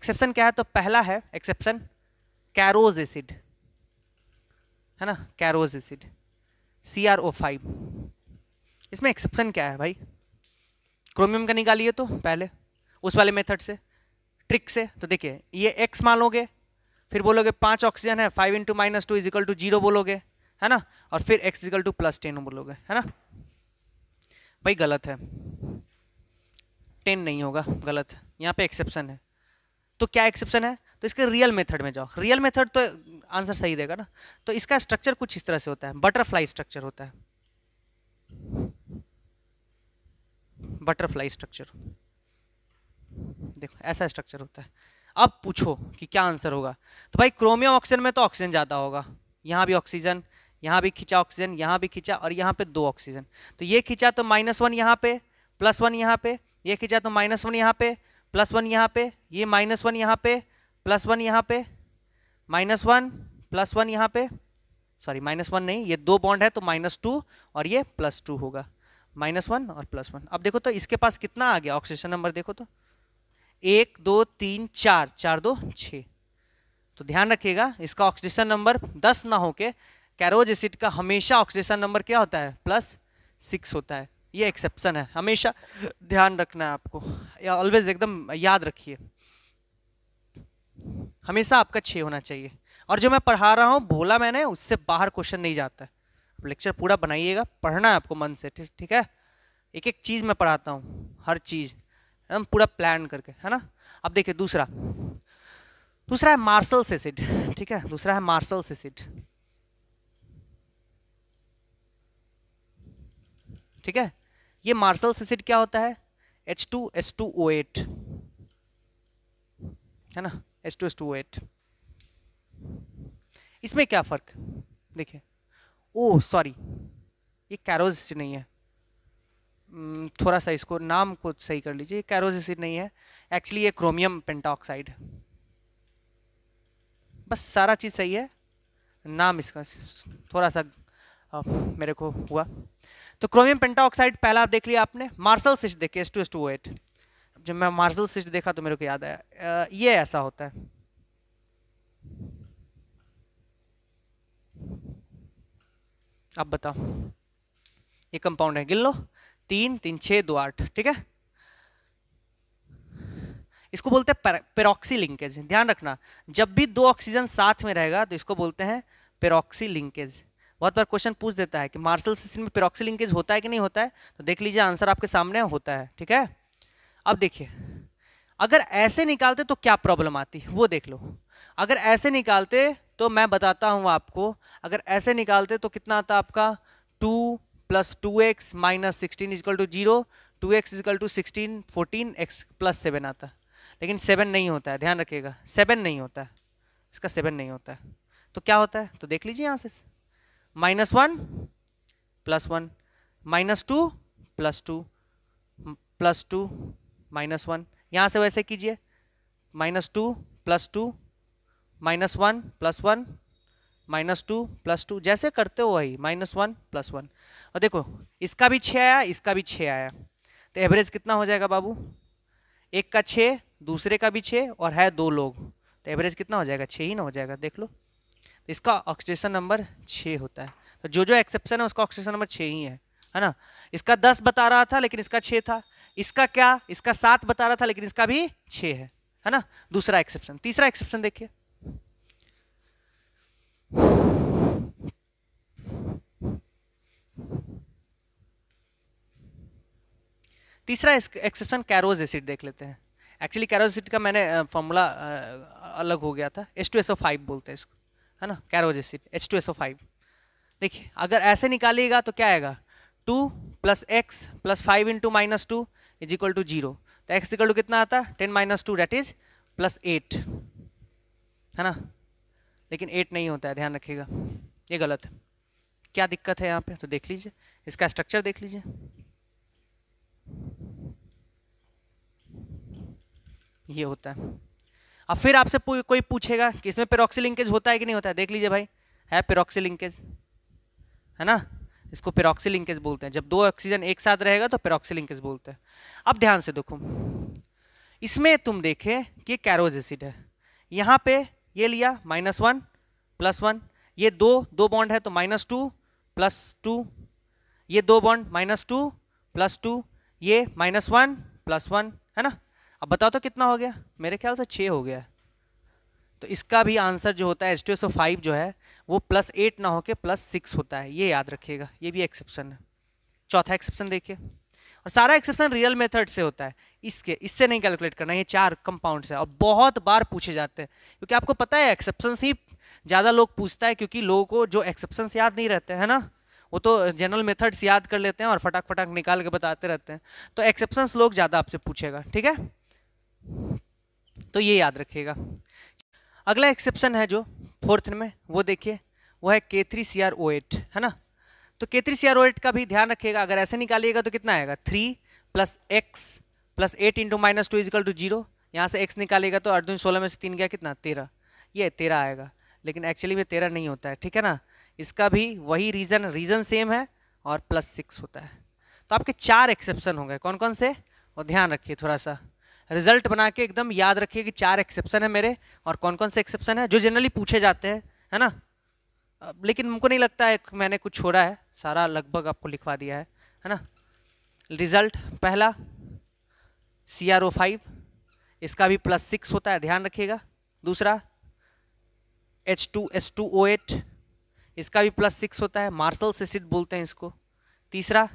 एक्सेप्शन क्या है तो पहला है एक्सेप्शन कैरोज एसिड है ना Caro's acid C R O five इसमें एक्सेप्शन क्या है भाई क्रोमियम का निकालिए तो पहले उस वाले मेथड से ट्रिक से तो देखिए ये एक्स मान लोगे फिर बोलोगे पाँच ऑक्सीजन है five into minus two is equal to zero बोलोगे है ना और फिर x is equal to plus ten बोलोगे है ना भाई गलत है टेन नहीं होगा गलत है यहाँ पे एक्सेप्शन है तो क्या एक्सेप्शन है तो इसके रियल मेथड में जाओ रियल मेथड तो आंसर सही देगा ना तो इसका स्ट्रक्चर कुछ इस तरह से होता है बटरफ्लाई स्ट्रक्चर होता है बटरफ्लाई स्ट्रक्चर देखो ऐसा स्ट्रक्चर होता है अब पूछो कि क्या आंसर होगा तो भाई क्रोमियम ऑक्सीजन में तो ऑक्सीजन ज़्यादा होगा यहाँ भी ऑक्सीजन यहाँ भी खींचा ऑक्सीजन यहाँ भी खींचा और यहाँ पे दो ऑक्सीजन तो ये खींचा तो माइनस वन यहाँ पे प्लस वन यहाँ पे ये खींचा तो माइनस वन यहाँ पे प्लस वन यहाँ पे ये माइनस वन यहाँ पे प्लस वन यहाँ पे माइनस वन प्लस वन यहाँ पे सॉरी माइनस वन नहीं ये दो बॉन्ड है तो माइनस टू और ये प्लस टू होगा माइनस वन और प्लस वन अब देखो तो इसके पास कितना आ गया ऑक्सीजन नंबर देखो तो एक दो तीन चार चार दो छ तो ध्यान रखिएगा इसका ऑक्सीडेशन नंबर दस ना के कैरोज एसिड का हमेशा ऑक्सीडेशन नंबर क्या होता है प्लस सिक्स होता है ये एक्सेप्शन है हमेशा ध्यान रखना है आपको या ऑलवेज एकदम याद रखिए हमेशा आपका छः होना चाहिए और जो मैं पढ़ा रहा हूँ बोला मैंने उससे बाहर क्वेश्चन नहीं जाता है लेक्चर पूरा बनाइएगा पढ़ना है आपको मन से ठीक है एक एक चीज़ मैं पढ़ाता हूँ हर चीज़ एकदम पूरा प्लान करके है ना अब देखिए दूसरा दूसरा है मार्शल्स एसिड ठीक है दूसरा है मार्शल्स एसिड ठीक है ये मार्शल्स एसिड क्या होता है H two S two O eight है ना H two S two O eight इसमें क्या फ़र्क देखिए ओ सॉरी ये कैरोज नहीं है हम्म, थोड़ा सा इसको नाम को सही कर लीजिए कैरोज एसिड नहीं है एक्चुअली ये क्रोमियम पेंटाऑक्साइड बस सारा चीज़ सही है नाम इसका थोड़ा सा आ, मेरे को हुआ तो क्रोमियम पेंटाऑक्साइड पहला आप देख लिया आपने मार्सल सिस्ट देखे S two S two eight जब मैं मार्सल सिस्ट देखा तो मेरे को याद आया ये ऐसा होता है आप बताओ ये कंपाउंड है गिल लो तीन तीन छः दो आठ ठीक है इसको बोलते हैं पेरोक्सी लिंकेज ध्यान रखना जब भी दो ऑक्सीजन साथ में रहेगा तो इसको बोलते हैं पेरोक्सी लिंकेज बहुत बार क्वेश्चन पूछ देता है कि मार्शल सिस्टम में पेरोक्सी लिंकेज होता है कि नहीं होता है तो देख लीजिए आंसर आपके सामने होता है ठीक है अब देखिए अगर ऐसे निकालते तो क्या प्रॉब्लम आती वो देख लो अगर ऐसे निकालते तो मैं बताता हूँ आपको अगर ऐसे निकालते तो कितना आता आपका two plus two x minus sixteen is equal to zero two x is equal to sixteen fourteen x plus seven आता है लेकिन सेवन नहीं होता है ध्यान रखिएगा सेवन नहीं होता है इसका सेवन नहीं होता है तो क्या होता है तो देख लीजिए यहाँ से minus one plus one minus two plus two plus two minus one यहाँ से वैसे कीजिए minus two plus two minus one plus one minus two plus two जैसे करते हो वही माइनस वन प्लस वन और देखो इसका भी छः आया इसका भी छः आया तो एवरेज कितना हो जाएगा बाबू एक का छः दूसरे का भी छः और है दो लोग तो एवरेज कितना हो जाएगा छः ही ना हो जाएगा देख लो तो इसका ऑक्सीडेशन नंबर छः होता है तो जो जो एक्सेप्शन है उसका ऑक्सीडेशन नंबर छः ही है है ना इसका दस बता रहा था लेकिन इसका छः था इसका क्या इसका सात बता रहा था लेकिन इसका भी छः है है ना दूसरा एक्सेप्शन तीसरा एक्सेप्शन देखिए तीसरा एक्सेप्शन कैरोज एसिड देख लेते हैं एक्चुअली कैरोज एसिड का मैंने फॉर्मूला अलग हो गया था H two S O five बोलते हैं इसको है ना Caro's acid H two S O five देखिए अगर ऐसे निकालिएगा तो क्या आएगा two plus x plus five into minus two is equal to zero तो एक्स इक्वल टू कितना आता है ten minus two that is plus eight है ना लेकिन एट नहीं होता है ध्यान रखिएगा ये गलत है क्या दिक्कत है यहाँ पे तो देख लीजिए इसका स्ट्रक्चर देख लीजिए ये होता है अब फिर आपसे कोई पूछेगा कि इसमें पेरोक्सी लिंकेज होता है कि नहीं होता है देख लीजिए भाई है पेरोक्सी लिंकेज है ना इसको पेरोक्सी लिंकेज बोलते हैं जब दो ऑक्सीजन एक साथ रहेगा तो पेरोक्सी लिंकेज बोलते हैं अब ध्यान से देखो इसमें तुम देखे कि कैरोज एसिड है यहाँ पे ये लिया माइनस वन प्लस वन ये दो दो बॉन्ड है तो माइनस टू प्लस टू ये दो bond minus two plus two ये माइनस वन प्लस वन है ना अब बताओ तो कितना हो गया मेरे ख्याल से छः हो गया तो इसका भी आंसर जो होता है एच टी जो है वो प्लस एट ना होकर प्लस सिक्स होता है ये याद रखिएगा ये भी एक्सेप्शन है चौथा एक्सेप्शन देखिए और सारा एक्सेप्शन रियल मेथड से होता है इसके इससे नहीं कैलकुलेट करना ये चार कंपाउंड है और बहुत बार पूछे जाते हैं क्योंकि आपको पता है एक्सेप्शन ही ज़्यादा लोग पूछता है क्योंकि लोगों को जो एक्सेप्शन याद नहीं रहते हैं ना वो तो जनरल मेथड्स याद कर लेते हैं और फटाक फटाक निकाल के बताते रहते हैं तो एक्सेप्शन लोग ज़्यादा आपसे पूछेगा ठीक है तो ये याद रखिएगा अगला एक्सेप्शन है जो फोर्थ में वो देखिए वो है K three C R O eight है ना तो K three C R O eight का भी ध्यान रखिएगा अगर ऐसे निकालिएगा तो कितना आएगा three plus x plus eight into minus two is equal to zero यहाँ से एक्स निकालिएगा तो अर्जुन सोलह में से तीन गया कितना तेरह ये तेरह आएगा लेकिन एक्चुअली में तेरह नहीं होता है ठीक है ना इसका भी वही रीज़न रीज़न सेम है और प्लस सिक्स होता है तो आपके चार एक्सेप्शन हो गए कौन कौन से और ध्यान रखिए थोड़ा सा रिजल्ट बना के एकदम याद रखिए कि चार एक्सेप्शन है मेरे और कौन कौन से एक्सेप्शन है जो जनरली पूछे जाते हैं है ना लेकिन हमको नहीं लगता है मैंने कुछ छोड़ा है सारा लगभग आपको लिखवा दिया है है ना रिजल्ट पहला सी आर ओ फाइव इसका भी प्लस सिक्स होता है ध्यान रखिएगा दूसरा H two S two O eight इसका भी प्लस सिक्स होता है मार्शल एसिड बोलते हैं इसको तीसरा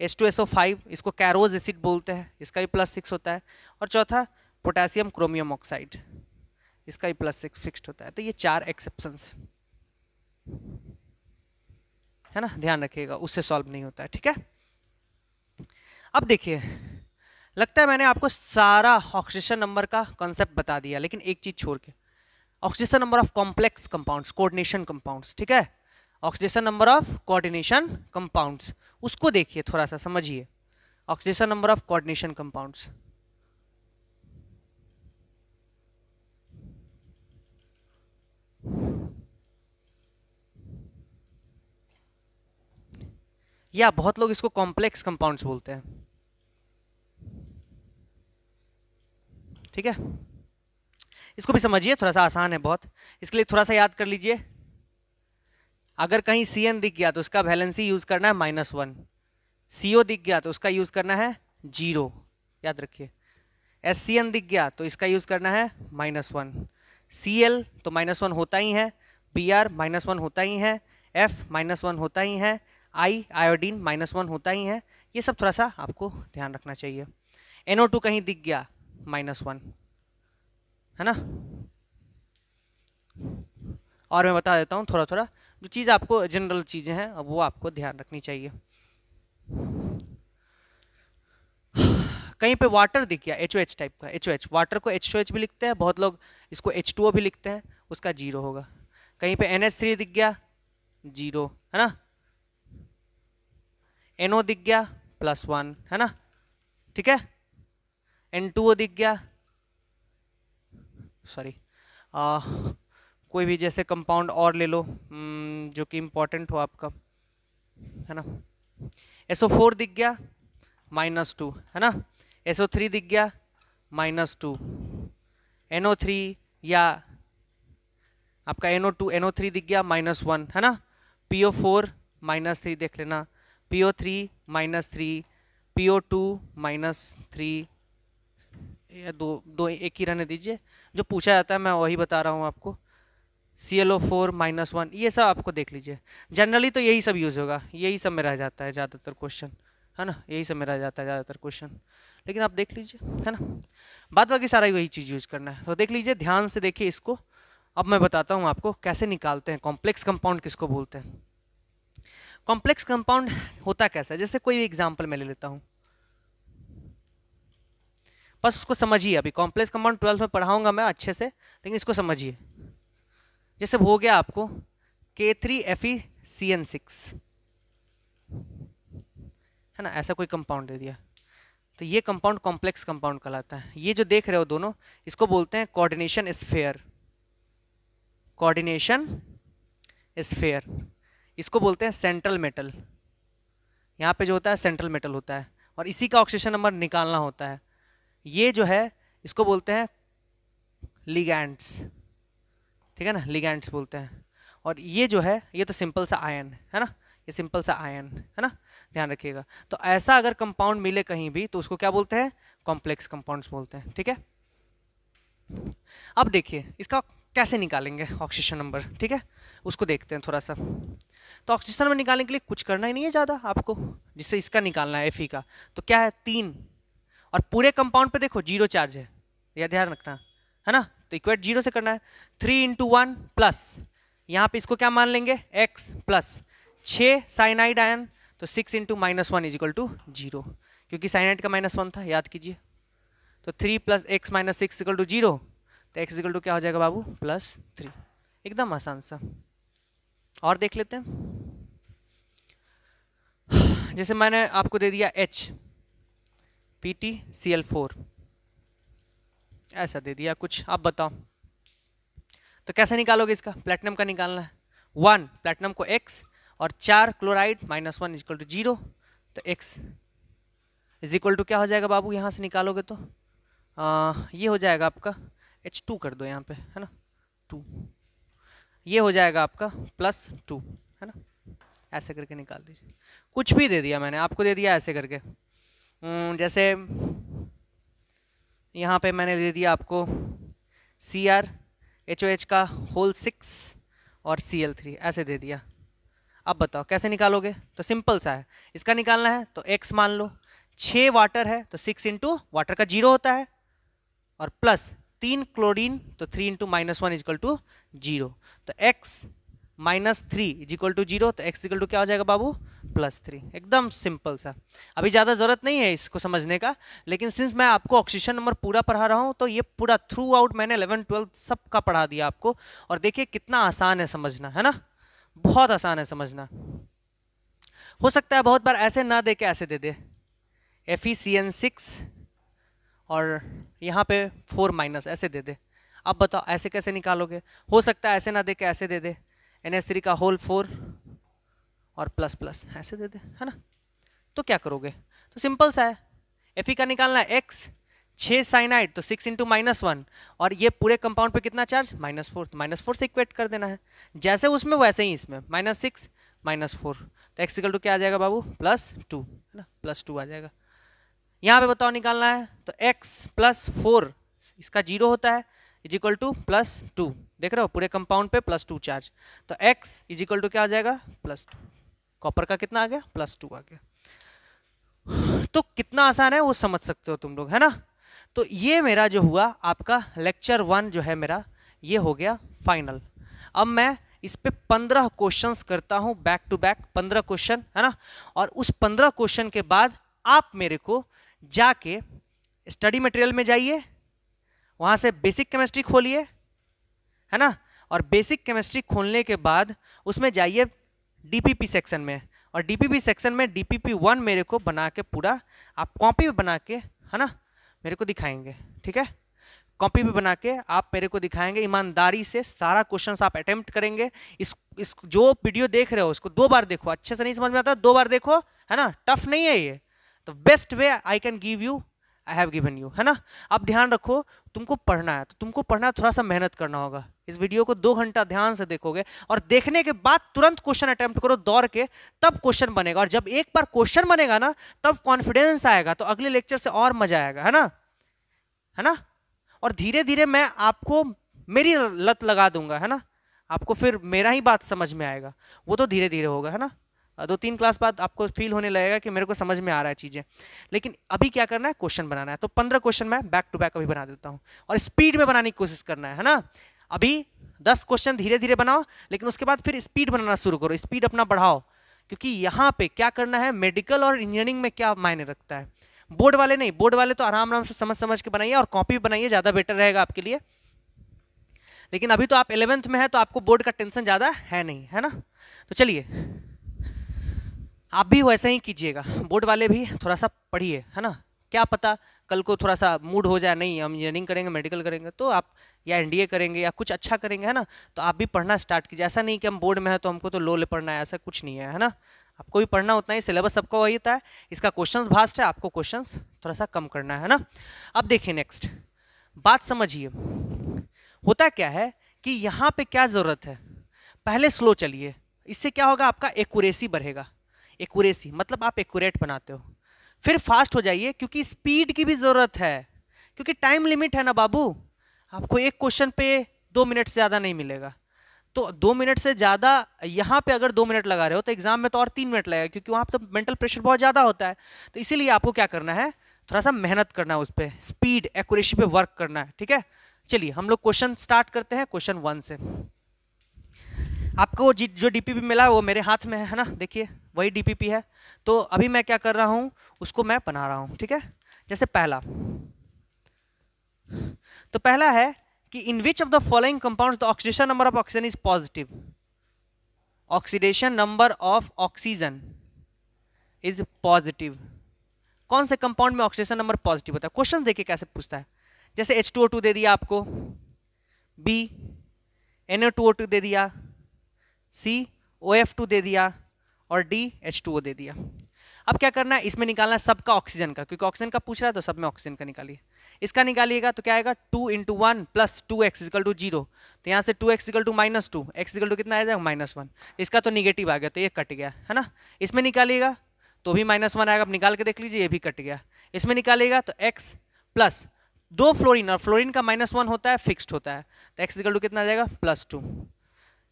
एस टू एसओ फाइव इसको कैरोज एसिड बोलते हैं इसका भी प्लस सिक्स होता है और चौथा पोटेशियम क्रोमियम ऑक्साइड इसका भी प्लस सिक्स फिक्स होता है तो ये चार एक्सेप्शंस है ना ध्यान रखिएगा उससे सॉल्व नहीं होता है ठीक है अब देखिए लगता है मैंने आपको सारा ऑक्सीजन नंबर का कॉन्सेप्ट बता दिया लेकिन एक चीज़ छोड़ के oxygen number of complex compounds coordination compounds ठीक है oxygen number of coordination compounds उसको देखिए थोड़ा सा समझिए oxygen number of coordination compounds या बहुत लोग इसको कॉम्प्लेक्स कंपाउंड्स बोलते हैं ठीक है इसको भी समझिए थोड़ा सा आसान है बहुत इसके लिए थोड़ा सा याद कर लीजिए अगर कहीं सी एन दिख गया तो उसका बैलेंसी यूज करना है माइनस वन सी ओ दिख गया तो उसका यूज करना है जीरो याद रखिए एस सी एन दिख गया तो इसका यूज करना है माइनस वन सी एल तो माइनस वन होता ही है बी आर माइनस वन होता ही है एफ माइनस वन होता ही है आई आयोडीन माइनस वन होता ही है ये सब थोड़ा सा आपको ध्यान रखना चाहिए एनओ टू कहीं दिख गया माइनस वन है ना और मैं बता देता हूँ थोड़ा थोड़ा जो चीज़ आपको जनरल चीज़ें हैं अब वो आपको ध्यान रखनी चाहिए कहीं पे वाटर दिख गया एच एच टाइप का एच एच वाटर को एच एच भी लिखते हैं बहुत लोग इसको एच टू ओ भी लिखते हैं उसका जीरो होगा कहीं पे एन एच थ्री दिख गया जीरो है ना एन ओ दिख गया प्लस वन है ना ठीक है एन टू ओ दिख गया सॉरी कोई भी जैसे कंपाउंड और ले लो हम्म, जो कि इम्पोर्टेंट हो आपका है ना एसओ फोर दिख गया माइनस टू है ना एसओ थ्री दिख गया माइनस टू एनओ थ्री या आपका एनओ टू एनओ थ्री दिख गया माइनस वन है ना P O four minus three देख लेना P O three minus three P O two minus three या दो दो एक ही रहने दीजिए जो पूछा जाता है मैं वही बता रहा हूँ आपको C L O four minus one ये सब आपको देख लीजिए जनरली तो यही सब यूज़ होगा यही सब में रह जाता है ज़्यादातर क्वेश्चन है ना यही सब में रह जाता है ज़्यादातर क्वेश्चन लेकिन आप देख लीजिए है ना बाद बाकी सारा वही चीज़ यूज़ करना है तो देख लीजिए ध्यान से देखिए इसको अब मैं बताता हूँ आपको कैसे निकालते हैं कॉम्प्लेक्स कंपाउंड किसको बोलते हैं कॉम्प्लेक्स कंपाउंड होता कैसा है जैसे कोई एग्जाम्पल मैं ले लेता हूँ बस उसको समझिए अभी कॉम्प्लेक्स कंपाउंड ट्वेल्थ में पढ़ाऊंगा मैं अच्छे से लेकिन इसको समझिए जैसे हो गया आपको K three F E C N six है ना ऐसा कोई कंपाउंड दे दिया तो ये कंपाउंड कॉम्प्लेक्स कंपाउंड कहलाता है ये जो देख रहे हो दोनों इसको बोलते हैं कोऑर्डिनेशन स्फेयर कोऑर्डिनेशन स्फेयर इसको बोलते हैं सेंट्रल मेटल यहाँ पे जो होता है सेंट्रल मेटल होता है और इसी का ऑक्सीजन नंबर निकालना होता है ये जो है इसको बोलते हैं लिगैंड्स ठीक है ना लिगेंड्स बोलते हैं और ये जो है ये तो सिंपल सा आयन है ना ये सिंपल सा आयन है ना ध्यान रखिएगा तो ऐसा अगर कंपाउंड मिले कहीं भी तो उसको क्या बोलते हैं कॉम्प्लेक्स कंपाउंड्स बोलते हैं ठीक है अब देखिए इसका कैसे निकालेंगे ऑक्सीजन नंबर ठीक है उसको देखते हैं थोड़ा सा तो ऑक्सीजन नंबर निकालने के लिए कुछ करना ही नहीं है ज़्यादा आपको जिससे इसका निकालना है एफ का तो क्या है तीन और पूरे कंपाउंड पे देखो जीरो चार्ज है यह ध्यान रखना है ना तो इक्वेट जीरो से करना है थ्री इंटू वन प्लस यहाँ पे इसको क्या मान लेंगे x प्लस छः साइनाइड आयन तो six into minus one is equal to zero क्योंकि साइनाइड का माइनस वन था याद कीजिए तो three plus x minus six equal to zero तो एक्स इक्वल टू क्या हो जाएगा बाबू प्लस थ्री एकदम आसान सा और देख लेते हैं जैसे मैंने आपको दे दिया H P T C L four ऐसा दे दिया कुछ आप बताओ तो कैसे निकालोगे इसका प्लेटिनम का निकालना है वन प्लेटिनम को एक्स और चार chloride minus one is equal to zero तो एक्स इज इक्वल टू क्या हो जाएगा बाबू यहाँ से निकालोगे तो आ, ये हो जाएगा आपका एच टू कर दो यहाँ पे है ना टू ये हो जाएगा आपका प्लस टू है ना ऐसे करके निकाल दीजिए कुछ भी दे दिया मैंने आपको दे दिया ऐसे करके जैसे यहाँ पे मैंने दे दिया आपको C R H O H का होल सिक्स और सी एल थ्री ऐसे दे दिया अब बताओ कैसे निकालोगे तो सिंपल सा है इसका निकालना है तो एक्स मान लो छः वाटर है तो सिक्स इंटू वाटर का जीरो होता है और प्लस तीन क्लोरीन तो three into minus one is equal to zero तो x minus three is equal to zero तो एक्स इजिकल टू क्या हो जाएगा बाबू प्लस थ्री एकदम सिंपल सा अभी ज़्यादा ज़रूरत नहीं है इसको समझने का लेकिन सिंस मैं आपको ऑक्सीजन नंबर पूरा पढ़ा रहा हूँ तो ये पूरा थ्रू आउट मैंने इलेवन ट्वेल्थ सब का पढ़ा दिया आपको और देखिए कितना आसान है समझना है ना बहुत आसान है समझना हो सकता है बहुत बार ऐसे ना दे के ऐसे दे दे F E C N six और यहाँ पे फोर माइनस ऐसे दे दे अब बताओ ऐसे कैसे निकालोगे हो सकता है ऐसे ना दे के ऐसे दे दे एन एस थ्री का होल फोर और प्लस प्लस ऐसे दे दे है ना तो क्या करोगे तो सिंपल सा है एफ e का निकालना है एक्स छः साइनाइड तो सिक्स इंटू माइनस वन और ये पूरे कंपाउंड पे कितना चार्ज माइनस फोर तो माइनस फोर से इक्वेट कर देना है जैसे उसमें वैसे ही इसमें माइनस सिक्स माइनस फोर तो एक्सिकल टू क्या आ जाएगा बाबू प्लस टू है ना प्लस टू आ जाएगा यहाँ पे बताओ निकालना है तो एक्स प्लस फोर इसका जीरो होता है is equal to plus two देख रहे हो पूरे कंपाउंड पे प्लस टू चार्ज तो एक्स इज इक्वल टू क्या आ जाएगा प्लस टू कॉपर का कितना आ गया प्लस टू आ गया तो कितना आसान है वो समझ सकते हो तुम लोग है ना तो ये मेरा जो हुआ आपका लेक्चर वन जो है मेरा ये हो गया फाइनल अब मैं इस पर पंद्रह क्वेश्चन करता हूँ बैक टू बैक पंद्रह क्वेश्चन है ना और उस पंद्रह क्वेश्चन के बाद आप मेरे को जाके स्टडी मटेरियल में जाइए वहाँ से बेसिक केमिस्ट्री खोलिए है ना और बेसिक केमिस्ट्री खोलने के बाद उसमें जाइए डी सेक्शन में और डी सेक्शन में डी वन मेरे को बना के पूरा आप कॉपी भी बना के है ना मेरे को दिखाएंगे ठीक है कॉपी भी बना के आप मेरे को दिखाएंगे ईमानदारी से सारा क्वेश्चन आप अटेम्प्ट करेंगे इस इस जो वीडियो देख रहे हो उसको दो बार देखो अच्छे से नहीं समझ में आता दो बार देखो है ना टफ नहीं है ये तो best way I can give you I have given you है ना अब ध्यान रखो तुमको पढ़ना है तो तुमको पढ़ना थोड़ा सा मेहनत करना होगा इस वीडियो को दो घंटा ध्यान से देखोगे और देखने के बाद तुरंत क्वेश्चन अटेम्प्ट करो दौड़ के तब क्वेश्चन बनेगा और जब एक बार क्वेश्चन बनेगा ना तब कॉन्फिडेंस आएगा तो अगले लेक्चर से और मजा आएगा है ना है ना और धीरे धीरे मैं आपको मेरी लत लगा दूंगा है ना आपको फिर मेरा ही बात समझ में आएगा वो तो धीरे धीरे होगा है ना दो तीन क्लास बाद आपको फील होने लगेगा कि मेरे को समझ में आ रहा है चीज़ें लेकिन अभी क्या करना है क्वेश्चन बनाना है तो पंद्रह क्वेश्चन मैं बैक टू बैक अभी बना देता हूँ और स्पीड में बनाने की कोशिश करना है है ना अभी दस क्वेश्चन धीरे धीरे बनाओ लेकिन उसके बाद फिर स्पीड बनाना शुरू करो स्पीड अपना बढ़ाओ क्योंकि यहाँ पे क्या करना है मेडिकल और इंजीनियरिंग में क्या मायने रखता है बोर्ड वाले नहीं बोर्ड वाले तो आराम आराम से समझ समझ के बनाइए और कॉपी बनाइए ज़्यादा बेटर रहेगा आपके लिए लेकिन अभी तो आप इलेवेंथ में है तो आपको बोर्ड का टेंशन ज़्यादा है नहीं है ना तो चलिए आप भी वैसा ही कीजिएगा बोर्ड वाले भी थोड़ा सा पढ़िए है ना क्या पता कल को थोड़ा सा मूड हो जाए नहीं हम इंजीनियरिंग करेंगे मेडिकल करेंगे तो आप या एनडीए करेंगे या कुछ अच्छा करेंगे है ना तो आप भी पढ़ना स्टार्ट कीजिए ऐसा नहीं कि हम बोर्ड में है तो हमको तो लो ले पढ़ना है ऐसा कुछ नहीं है है ना आपको भी पढ़ना उतना ही सिलेबस सबको वही होता है इसका क्वेश्चन भास्ट है आपको क्वेश्चन थोड़ा सा कम करना है ना अब देखिए नेक्स्ट बात समझिए होता क्या है कि यहाँ पर क्या ज़रूरत है पहले स्लो चलिए इससे क्या होगा आपका एकूरेसी बढ़ेगा एकूरेसी मतलब आप एकूरेट बनाते हो फिर फास्ट हो जाइए क्योंकि स्पीड की भी ज़रूरत है क्योंकि टाइम लिमिट है ना बाबू आपको एक क्वेश्चन पे दो मिनट से ज़्यादा नहीं मिलेगा तो दो मिनट से ज़्यादा यहाँ पे अगर दो मिनट लगा रहे हो तो एग्ज़ाम में तो और तीन मिनट लगेगा क्योंकि वहाँ पर तो मेंटल प्रेशर बहुत ज़्यादा होता है तो इसीलिए आपको क्या करना है थोड़ा सा मेहनत करना है उस पर स्पीड एक्यूरेसी पे वर्क करना है ठीक है चलिए हम लोग क्वेश्चन स्टार्ट करते हैं क्वेश्चन वन से आपको जो भी मिला है वो मेरे हाथ में है ना देखिए वही डीपीपी है तो अभी मैं क्या कर रहा हूँ उसको मैं बना रहा हूँ ठीक है जैसे पहला तो पहला है कि in which of the following compounds the oxidation number of oxygen is positive oxidation number of oxygen is positive कौन से कंपाउंड में ऑक्सीजन नंबर पॉजिटिव होता है क्वेश्चन देखिए कैसे पूछता है जैसे एच टू ओ टू दे दिया आपको B N O two O two दे दिया सी ओ एफ टू दे दिया और डी एच टू ओ दे दिया अब क्या करना है इसमें निकालना है सबका ऑक्सीजन का क्योंकि ऑक्सीजन का पूछ रहा है तो सब में ऑक्सीजन का निकालिए इसका निकालिएगा तो क्या आएगा two into one plus two x to zero तो यहाँ से two x to minus two x to कितना आ जाएगा माइनस वन इसका तो निगेटिव आ गया तो ये कट गया है ना इसमें निकालिएगा तो भी माइनस वन आएगा आप निकाल के देख लीजिए ये भी कट गया इसमें निकालिएगा तो एक्स प्लस दो फ्लोरिन और फ्लोरिन का माइनस वन होता है फिक्स्ड होता है तो एक्स टू कितना आ जाएगा प्लस टू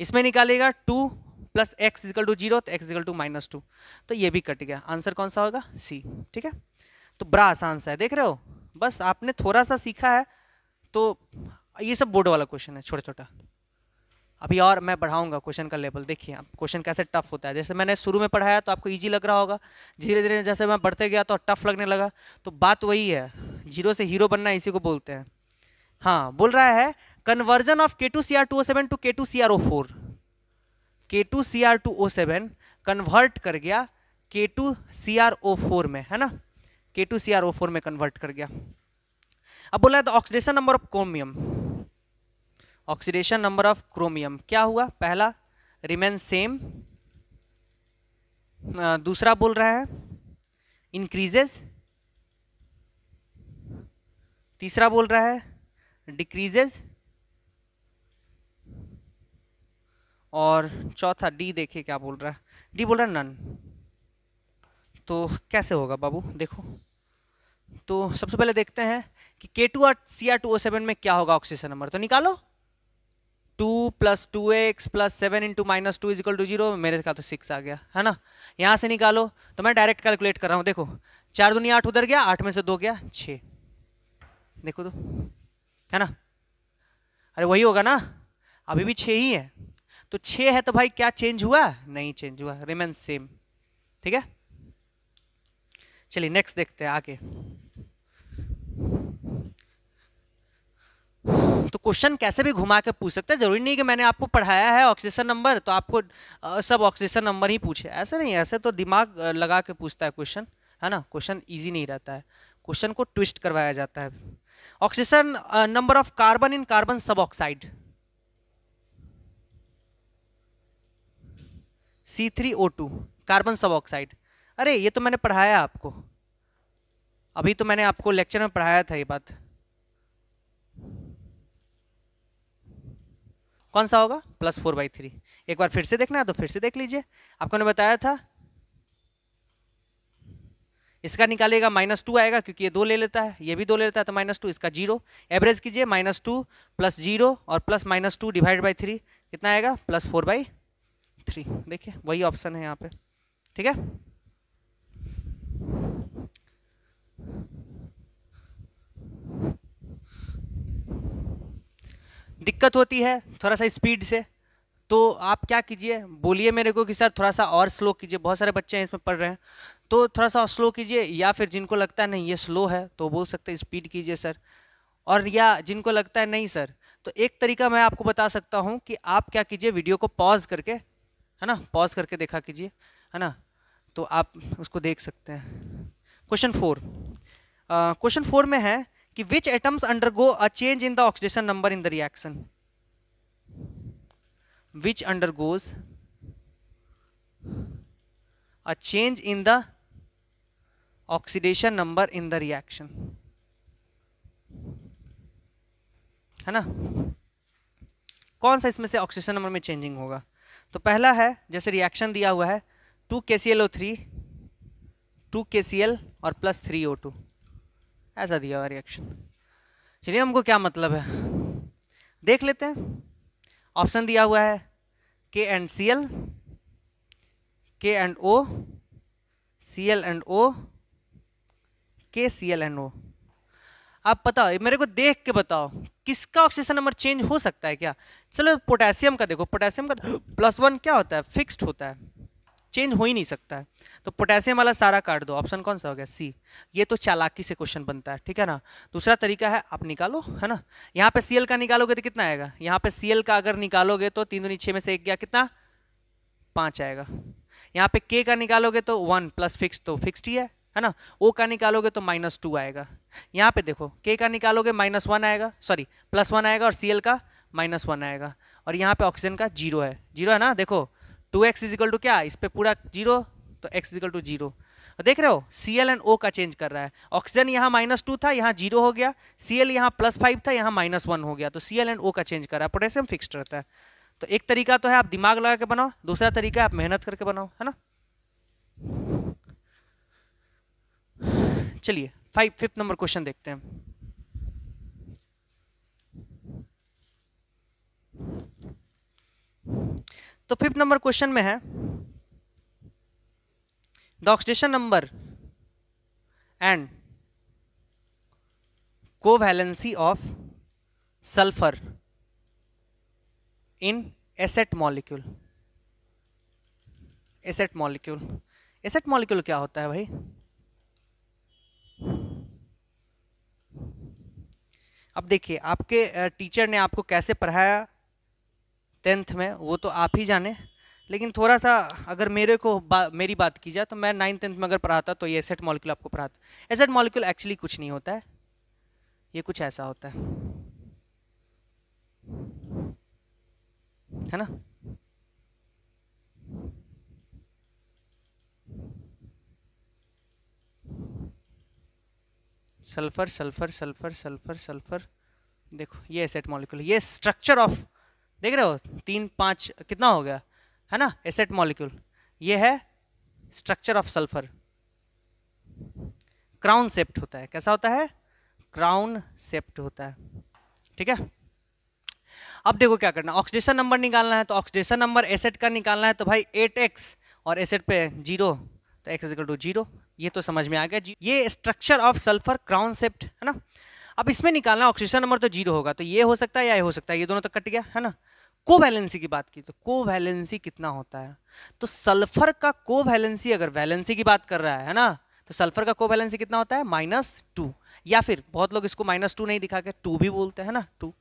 इसमें निकालिएगा two plus x is equal to zero तो x is equal to minus two तो ये भी कट गया आंसर कौन सा होगा सी ठीक है तो बड़ा आसान सा है देख रहे हो बस आपने थोड़ा सा सीखा है तो ये सब बोर्ड वाला क्वेश्चन है छोटा छोटा अभी और मैं बढ़ाऊंगा क्वेश्चन का लेवल देखिए आप क्वेश्चन कैसे टफ होता है जैसे मैंने शुरू में पढ़ाया तो आपको इजी लग रहा होगा धीरे धीरे जैसे मैं बढ़ते गया तो टफ लगने लगा तो बात वही है जीरो से हीरो बनना इसी को बोलते हैं हाँ बोल रहा है conversion of K two C R two seven to K two C R O four K two C R two O seven convert कर गया K two C R O four में है ना K two C R O four में convert कर गया अब बोला the oxidation number of chromium oxidation number of chromium क्या हुआ पहला रिमेन सेम दूसरा बोल रहा है इंक्रीजेस तीसरा बोल रहा है डिक्रीजेज और चौथा डी देखिए क्या बोल रहा है डी बोल रहा है नन तो कैसे होगा बाबू देखो तो सबसे पहले देखते हैं कि के टू और C R two O seven में क्या होगा ऑक्सीजन नंबर तो निकालो two plus two x plus seven into minus two is equal to zero मेरे का तो सिक्स आ गया है ना यहाँ से निकालो तो मैं डायरेक्ट कैलकुलेट कर रहा हूँ देखो चार दुनिया आठ उधर गया आठ में से दो गया छः देखो तो है ना अरे वही होगा ना अभी भी छः ही है तो छः है तो भाई क्या चेंज हुआ नहीं चेंज हुआ रिमेन सेम ठीक है चलिए नेक्स्ट देखते हैं आगे तो क्वेश्चन कैसे भी घुमा के पूछ सकते हैं जरूरी नहीं कि मैंने आपको पढ़ाया है ऑक्सीजन नंबर तो आपको सब ऑक्सीजन नंबर ही पूछे ऐसे नहीं ऐसे तो दिमाग लगा के पूछता है क्वेश्चन है ना क्वेश्चन इजी नहीं रहता है क्वेश्चन को ट्विस्ट करवाया जाता है oxygen number of carbon in carbon suboxide C three O two carbon suboxide अरे ये तो मैंने पढ़ाया आपको अभी तो मैंने आपको लेक्चर में पढ़ाया था ये बात कौन सा होगा प्लस फोर बाई थ्री एक बार फिर से देखना है तो फिर से देख लीजिए आपको ने बताया था इसका निकालेगा माइनस टू आएगा क्योंकि ये दो ले लेता है ये भी दो ले लेता है तो माइनस टू इसका जीरो एवरेज कीजिए माइनस टू प्लस जीरो और plus minus two divide by three कितना आएगा प्लस फोर बाई थ्री देखिए वही ऑप्शन है यहाँ पे ठीक है दिक्कत होती है थोड़ा सा स्पीड से तो आप क्या कीजिए बोलिए मेरे को कि सर थोड़ा सा और स्लो कीजिए बहुत सारे बच्चे हैं इसमें पढ़ रहे हैं तो थोड़ा सा स्लो कीजिए या फिर जिनको लगता है नहीं ये स्लो है तो बोल सकते हैं स्पीड कीजिए सर और या जिनको लगता है नहीं सर तो एक तरीका मैं आपको बता सकता हूँ कि आप क्या कीजिए वीडियो को पॉज करके है ना पॉज करके देखा कीजिए है ना तो आप उसको देख सकते हैं क्वेश्चन फोर क्वेश्चन फोर में है कि which atoms undergo a change in the oxidation number in the reaction which undergoes a change in the oxidation number in the reaction है ना कौन सा इसमें से ऑक्सीजन नंबर में चेंजिंग होगा तो पहला है जैसे रिएक्शन दिया हुआ है two K C L O three two K C L और प्लस थ्री ओ टू ऐसा दिया हुआ रिएक्शन चलिए हमको क्या मतलब है देख लेते हैं ऑप्शन दिया हुआ है K and C L K and O C L and O K C L and ओ आप बताओ मेरे को देख के बताओ किसका ऑक्सीजन नंबर चेंज हो सकता है क्या चलो पोटेशियम का देखो पोटेशियम का प्लस तो वन क्या होता है फिक्स्ड होता है चेंज हो ही नहीं सकता है तो पोटेशियम वाला सारा काट दो ऑप्शन कौन सा हो गया सी ये तो चालाकी से क्वेश्चन बनता है ठीक है ना दूसरा तरीका है आप निकालो है ना यहाँ पे सीएल का निकालोगे तो कितना आएगा यहाँ पे सीएल का अगर निकालोगे तो तीन दूनी छः में से एक गया कितना पाँच आएगा यहाँ पे के का निकालोगे तो वन प्लस फिक्स तो फिक्सड ही है है ना ओ का निकालोगे तो माइनस टू आएगा यहाँ पे देखो के का निकालोगे माइनस वन आएगा सॉरी प्लस वन आएगा और सी का माइनस वन आएगा और यहाँ पे ऑक्सीजन का जीरो है जीरो है ना देखो टू एक्स इजिकल टू क्या इस पर पूरा जीरो तो एक्स इजिकल टू जीरो देख रहे हो सी एल एंड ओ का चेंज कर रहा है ऑक्सीजन यहाँ माइनस टू था यहाँ जीरो हो गया सी एल यहाँ प्लस फाइव था यहाँ माइनस वन हो गया तो सी एल एंड ओ का चेंज कर रहा है पोटेशियम फिक्स रहता है तो एक तरीका तो है आप दिमाग लगा के बनाओ दूसरा तरीका आप मेहनत करके बनाओ है ना चलिए फाइव फिफ्थ नंबर क्वेश्चन देखते हैं तो फिफ्थ नंबर क्वेश्चन में है the oxidation number and covalency of sulphur in S eight molecule S eight molecule S eight molecule क्या होता है भाई अब देखिए आपके टीचर ने आपको कैसे पढ़ाया टेंथ में वो तो आप ही जाने लेकिन थोड़ा सा अगर मेरे को बा, मेरी बात की जाए तो मैं नाइन टेंथ में अगर पढ़ाता तो ये एसेट मॉलिक्यूल आपको पढ़ाता एसेट मॉलिक्यूल एक्चुअली कुछ नहीं होता है ये कुछ ऐसा होता है है ना sulphur sulphur sulphur sulphur sulphur देखो ये एसेट मॉलिक्यूल ये स्ट्रक्चर ऑफ देख रहे हो तीन पाँच कितना हो गया है ना एसेट मॉलिक्यूल ये है structure of sulphur crown shaped होता है कैसा होता है क्राउन सेप्ट होता है ठीक है अब देखो क्या करना ऑक्सीडेशन नंबर निकालना है तो ऑक्सीडेशन नंबर एसेट का निकालना है तो भाई एट एक्स और एसेट पे जीरो तो एक्स इजिकल टू जीरो ये तो समझ में आ गया ये structure of sulphur crown shaped है ना अब इसमें निकालना ऑक्सीजन नंबर तो जीरो होगा तो ये हो सकता है या ये हो सकता है ये दोनों तो कट गया है ना कोवैलेंसी की बात की तो कोवैलेंसी कितना होता है तो सल्फर का कोवैलेंसी अगर वैलेंसी की बात कर रहा है ना तो सल्फर का कोवैलेंसी कितना होता है माइनस टू या फिर बहुत लोग इसको माइनस टू नहीं दिखा के टू भी बोलते हैं ना टू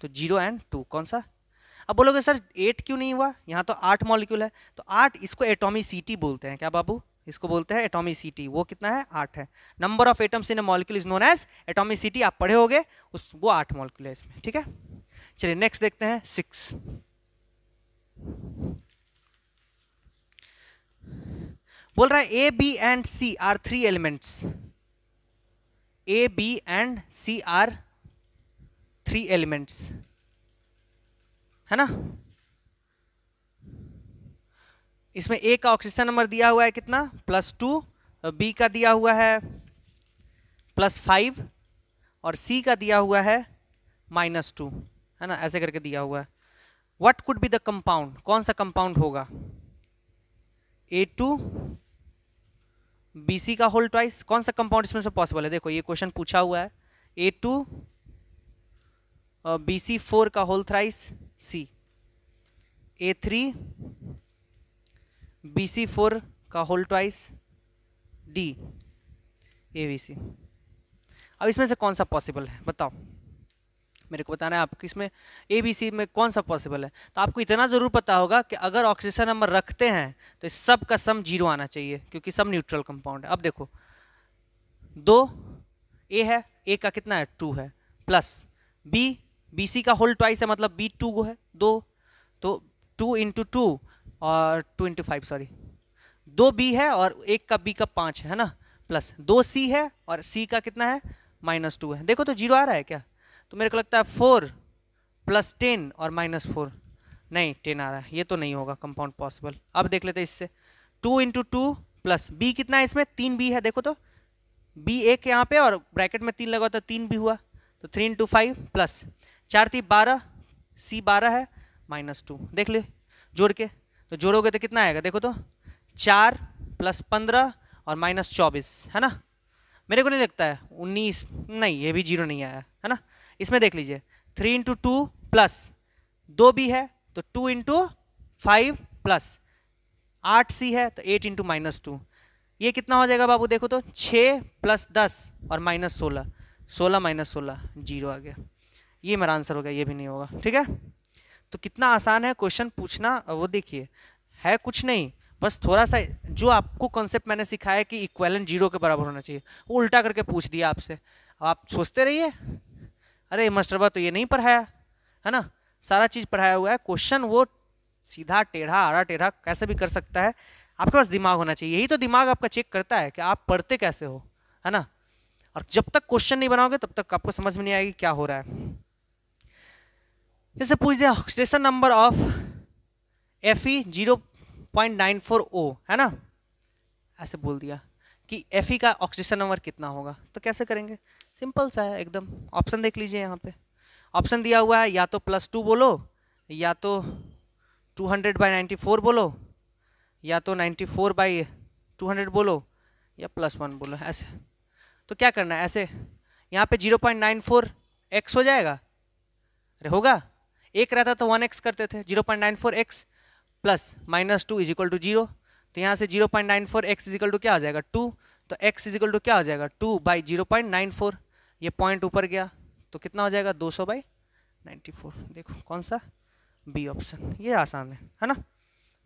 तो जीरो एंड टू कौन सा अब बोलोगे सर एट क्यों नहीं हुआ यहाँ तो आठ मॉलिक्यूल है तो आठ इसको एटोमिसिटी बोलते हैं क्या बाबू इसको बोलते हैं एटोमिसिटी वो कितना है आठ है number of atoms in a molecule is known as atomicity आप पढ़े होगे उस वो आठ मॉलिक्यूल है इसमें ठीक है चलिए नेक्स्ट देखते हैं सिक्स बोल रहा है A B and C are three elements A B and C are three elements है ना इसमें ए का ऑक्सीजन नंबर दिया हुआ है कितना प्लस टू बी का दिया हुआ है प्लस फाइव और सी का दिया हुआ है माइनस टू है ना ऐसे करके दिया हुआ है what could be the compound कौन सा कंपाउंड होगा ए टू बी सी का होल ट्वाइस कौन सा कंपाउंड इसमें से पॉसिबल है देखो ये क्वेश्चन पूछा हुआ है A two B C four का whole thrice C A three B C four का whole twice D A B C अब इसमें से कौन सा पॉसिबल है बताओ मेरे को बताना है आप में ए बी सी में कौन सा पॉसिबल है तो आपको इतना ज़रूर पता होगा कि अगर ऑक्सीजन नंबर रखते हैं तो सब का सम जीरो आना चाहिए क्योंकि सब न्यूट्रल कंपाउंड है अब देखो दो ए है ए का कितना है टू है प्लस बी बी सी का होल ट्वाइस है मतलब बी टू है दो तो टू इंटू टू और टू इंटू फाइव सॉरी दो बी है और एक का बी का पाँच है ना प्लस दो सी है और सी का कितना है माइनस टू है देखो तो जीरो आ रहा है क्या तो मेरे को लगता है फोर प्लस टेन और माइनस फोर नहीं टेन आ रहा है ये तो नहीं होगा कंपाउंड पॉसिबल अब देख लेते इससे two into two plus B कितना है इसमें तीन बी है देखो तो बी एक यहाँ पे और ब्रैकेट में तीन लगा तो तीन बी हुआ तो थ्री इंटू फाइव प्लस चार थी बारह सी बारह है माइनस टू देख ले जोड़ के तो जोड़ोगे तो कितना आएगा देखो तो चार प्लस पंद्रह और माइनस चौबीस है ना मेरे को नहीं लगता है उन्नीस नहीं ये भी जीरो नहीं आया है ना इसमें देख लीजिए थ्री इंटू टू प्लस दो बी है तो टू इंटू फाइव प्लस आठ सी है तो एट इंटू माइनस टू ये कितना हो जाएगा बाबू देखो तो छः प्लस दस और माइनस सोलह सोलह माइनस सोलह जीरो आ गया ये मेरा आंसर हो गया ये भी नहीं होगा ठीक है तो कितना आसान है क्वेश्चन पूछना वो देखिए है कुछ नहीं बस थोड़ा सा जो आपको कॉन्सेप्ट मैंने सिखाया कि इक्वेलन जीरो के बराबर होना चाहिए वो उल्टा करके पूछ दिया आपसे आप सोचते रहिए अरे मास्टर बा तो ये नहीं पढ़ाया है ना सारा चीज़ पढ़ाया हुआ है क्वेश्चन वो सीधा टेढ़ा आरा टेढ़ा कैसे भी कर सकता है आपके पास दिमाग होना चाहिए यही तो दिमाग आपका चेक करता है कि आप पढ़ते कैसे हो है ना और जब तक क्वेश्चन नहीं बनाओगे तब तक आपको समझ में नहीं आएगी क्या हो रहा है जैसे पूछ दिया station number of F E zero point nine four O है ना ऐसे बोल दिया कि एफ ई का ऑक्सीजन नंबर कितना होगा तो कैसे करेंगे सिंपल सा है एकदम ऑप्शन देख लीजिए यहाँ पे ऑप्शन दिया हुआ है या तो प्लस टू बोलो या तो two hundred by ninety four बोलो या तो ninety four by two hundred बोलो या प्लस वन बोलो ऐसे तो क्या करना है ऐसे यहाँ पे zero point nine four x हो जाएगा अरे होगा एक रहता तो वन एक्स करते थे zero point nine four x plus minus two is equal to zero तो यहाँ से zero point nine four x is equal to क्या हो जाएगा टू तो एक्स इजिकल टू क्या हो जाएगा two by zero point nine four ये पॉइंट ऊपर गया तो कितना हो जाएगा 200 सौ बाई नाइन्टी देखो कौन सा बी ऑप्शन ये आसान है है ना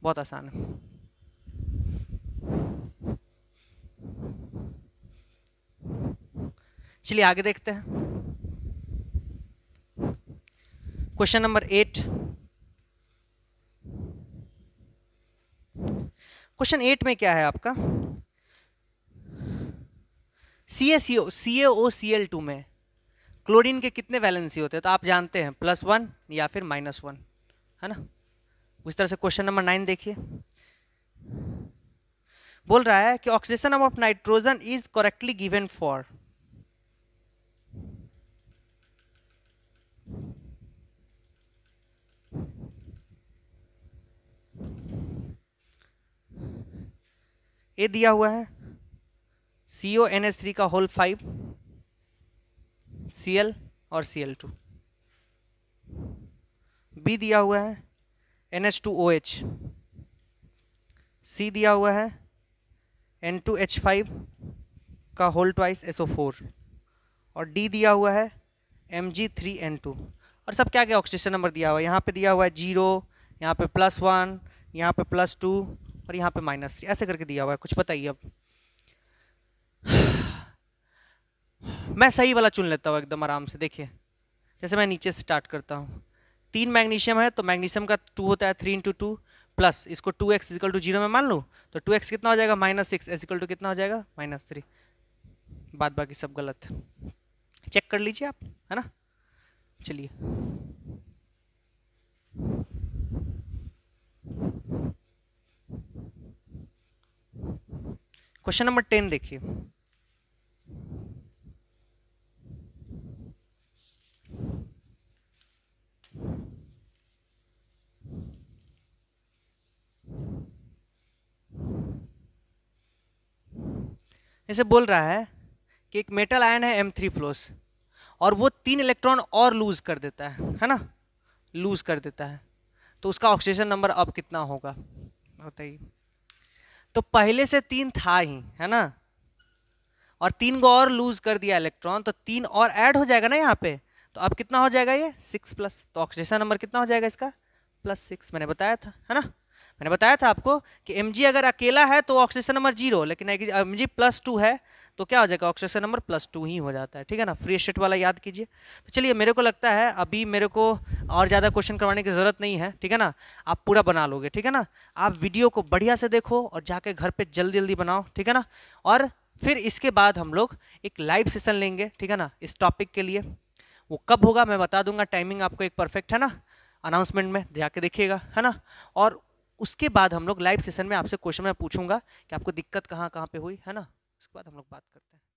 बहुत आसान है चलिए आगे देखते हैं question number eight question eight में क्या है आपका C A C O C A O C L two में क्लोरीन के कितने वैलेंसी होते हैं तो आप जानते हैं प्लस वन या फिर माइनस वन है ना उस तरह से क्वेश्चन नंबर नाइन देखिए बोल रहा है कि oxidation of nitrogen is correctly given for ये दिया हुआ है C O N S three का होल फाइव सी एल और सी एल टू बी दिया हुआ है N H two O H C दिया हुआ है एन टू एच फाइव का whole twice S O four और डी दिया हुआ है M G three N two और सब क्या क्या ऑक्सीडेशन नंबर दिया हुआ है यहाँ पे दिया हुआ है जीरो यहाँ पे प्लस वन यहाँ पे प्लस टू और यहाँ पे माइनस थ्री ऐसे करके दिया हुआ है कुछ बताइए अब मैं सही वाला चुन लेता हूँ एकदम आराम से देखिए जैसे मैं नीचे से स्टार्ट करता हूँ तीन मैग्नीशियम है तो मैग्नीशियम का टू होता है थ्री इंटू टू प्लस इसको two x is equal to zero में मान लूँ तो टू एक्स कितना हो जाएगा माइनस सिक्स इजिकल टू कितना हो जाएगा माइनस थ्री बाद बाकी सब गलत चेक कर लीजिए आप है ना चलिए क्वेश्चन नंबर टेन देखिए इसे बोल रहा है कि एक मेटल आयन है एम थ्री फ्लोस और वो तीन इलेक्ट्रॉन और लूज कर देता है है ना लूज कर देता है तो उसका ऑक्सीजन नंबर अब कितना होगा बताइए तो पहले से तीन था ही है ना और तीन को और लूज कर दिया इलेक्ट्रॉन तो तीन और ऐड हो जाएगा ना यहाँ पे तो अब कितना हो जाएगा ये सिक्स प्लस तो ऑक्सीडेशन नंबर कितना हो जाएगा इसका प्लस सिक्स मैंने बताया था है ना मैंने बताया था आपको कि एम अगर अकेला है तो ऑक्सीजन नंबर जीरो लेकिन एम जी प्लस टू है तो क्या हो जाएगा ऑक्सीजन नंबर प्लस टू ही हो जाता है ठीक है ना फ्री स्टेट वाला याद कीजिए तो चलिए मेरे को लगता है अभी मेरे को और ज़्यादा क्वेश्चन करवाने की ज़रूरत नहीं है ठीक है ना आप पूरा बना लोगे ठीक है ना आप वीडियो को बढ़िया से देखो और जाके घर पर जल्दी जल्दी बनाओ ठीक है ना और फिर इसके बाद हम लोग एक लाइव सेशन लेंगे ठीक है ना इस टॉपिक के लिए वो कब होगा मैं बता दूंगा टाइमिंग आपको एक परफेक्ट है ना अनाउंसमेंट में जाके देखिएगा है ना और उसके बाद हम लोग लाइव सेशन में आपसे क्वेश्चन मैं पूछूंगा कि आपको दिक्कत कहाँ कहाँ पे हुई है ना उसके बाद हम लोग बात करते हैं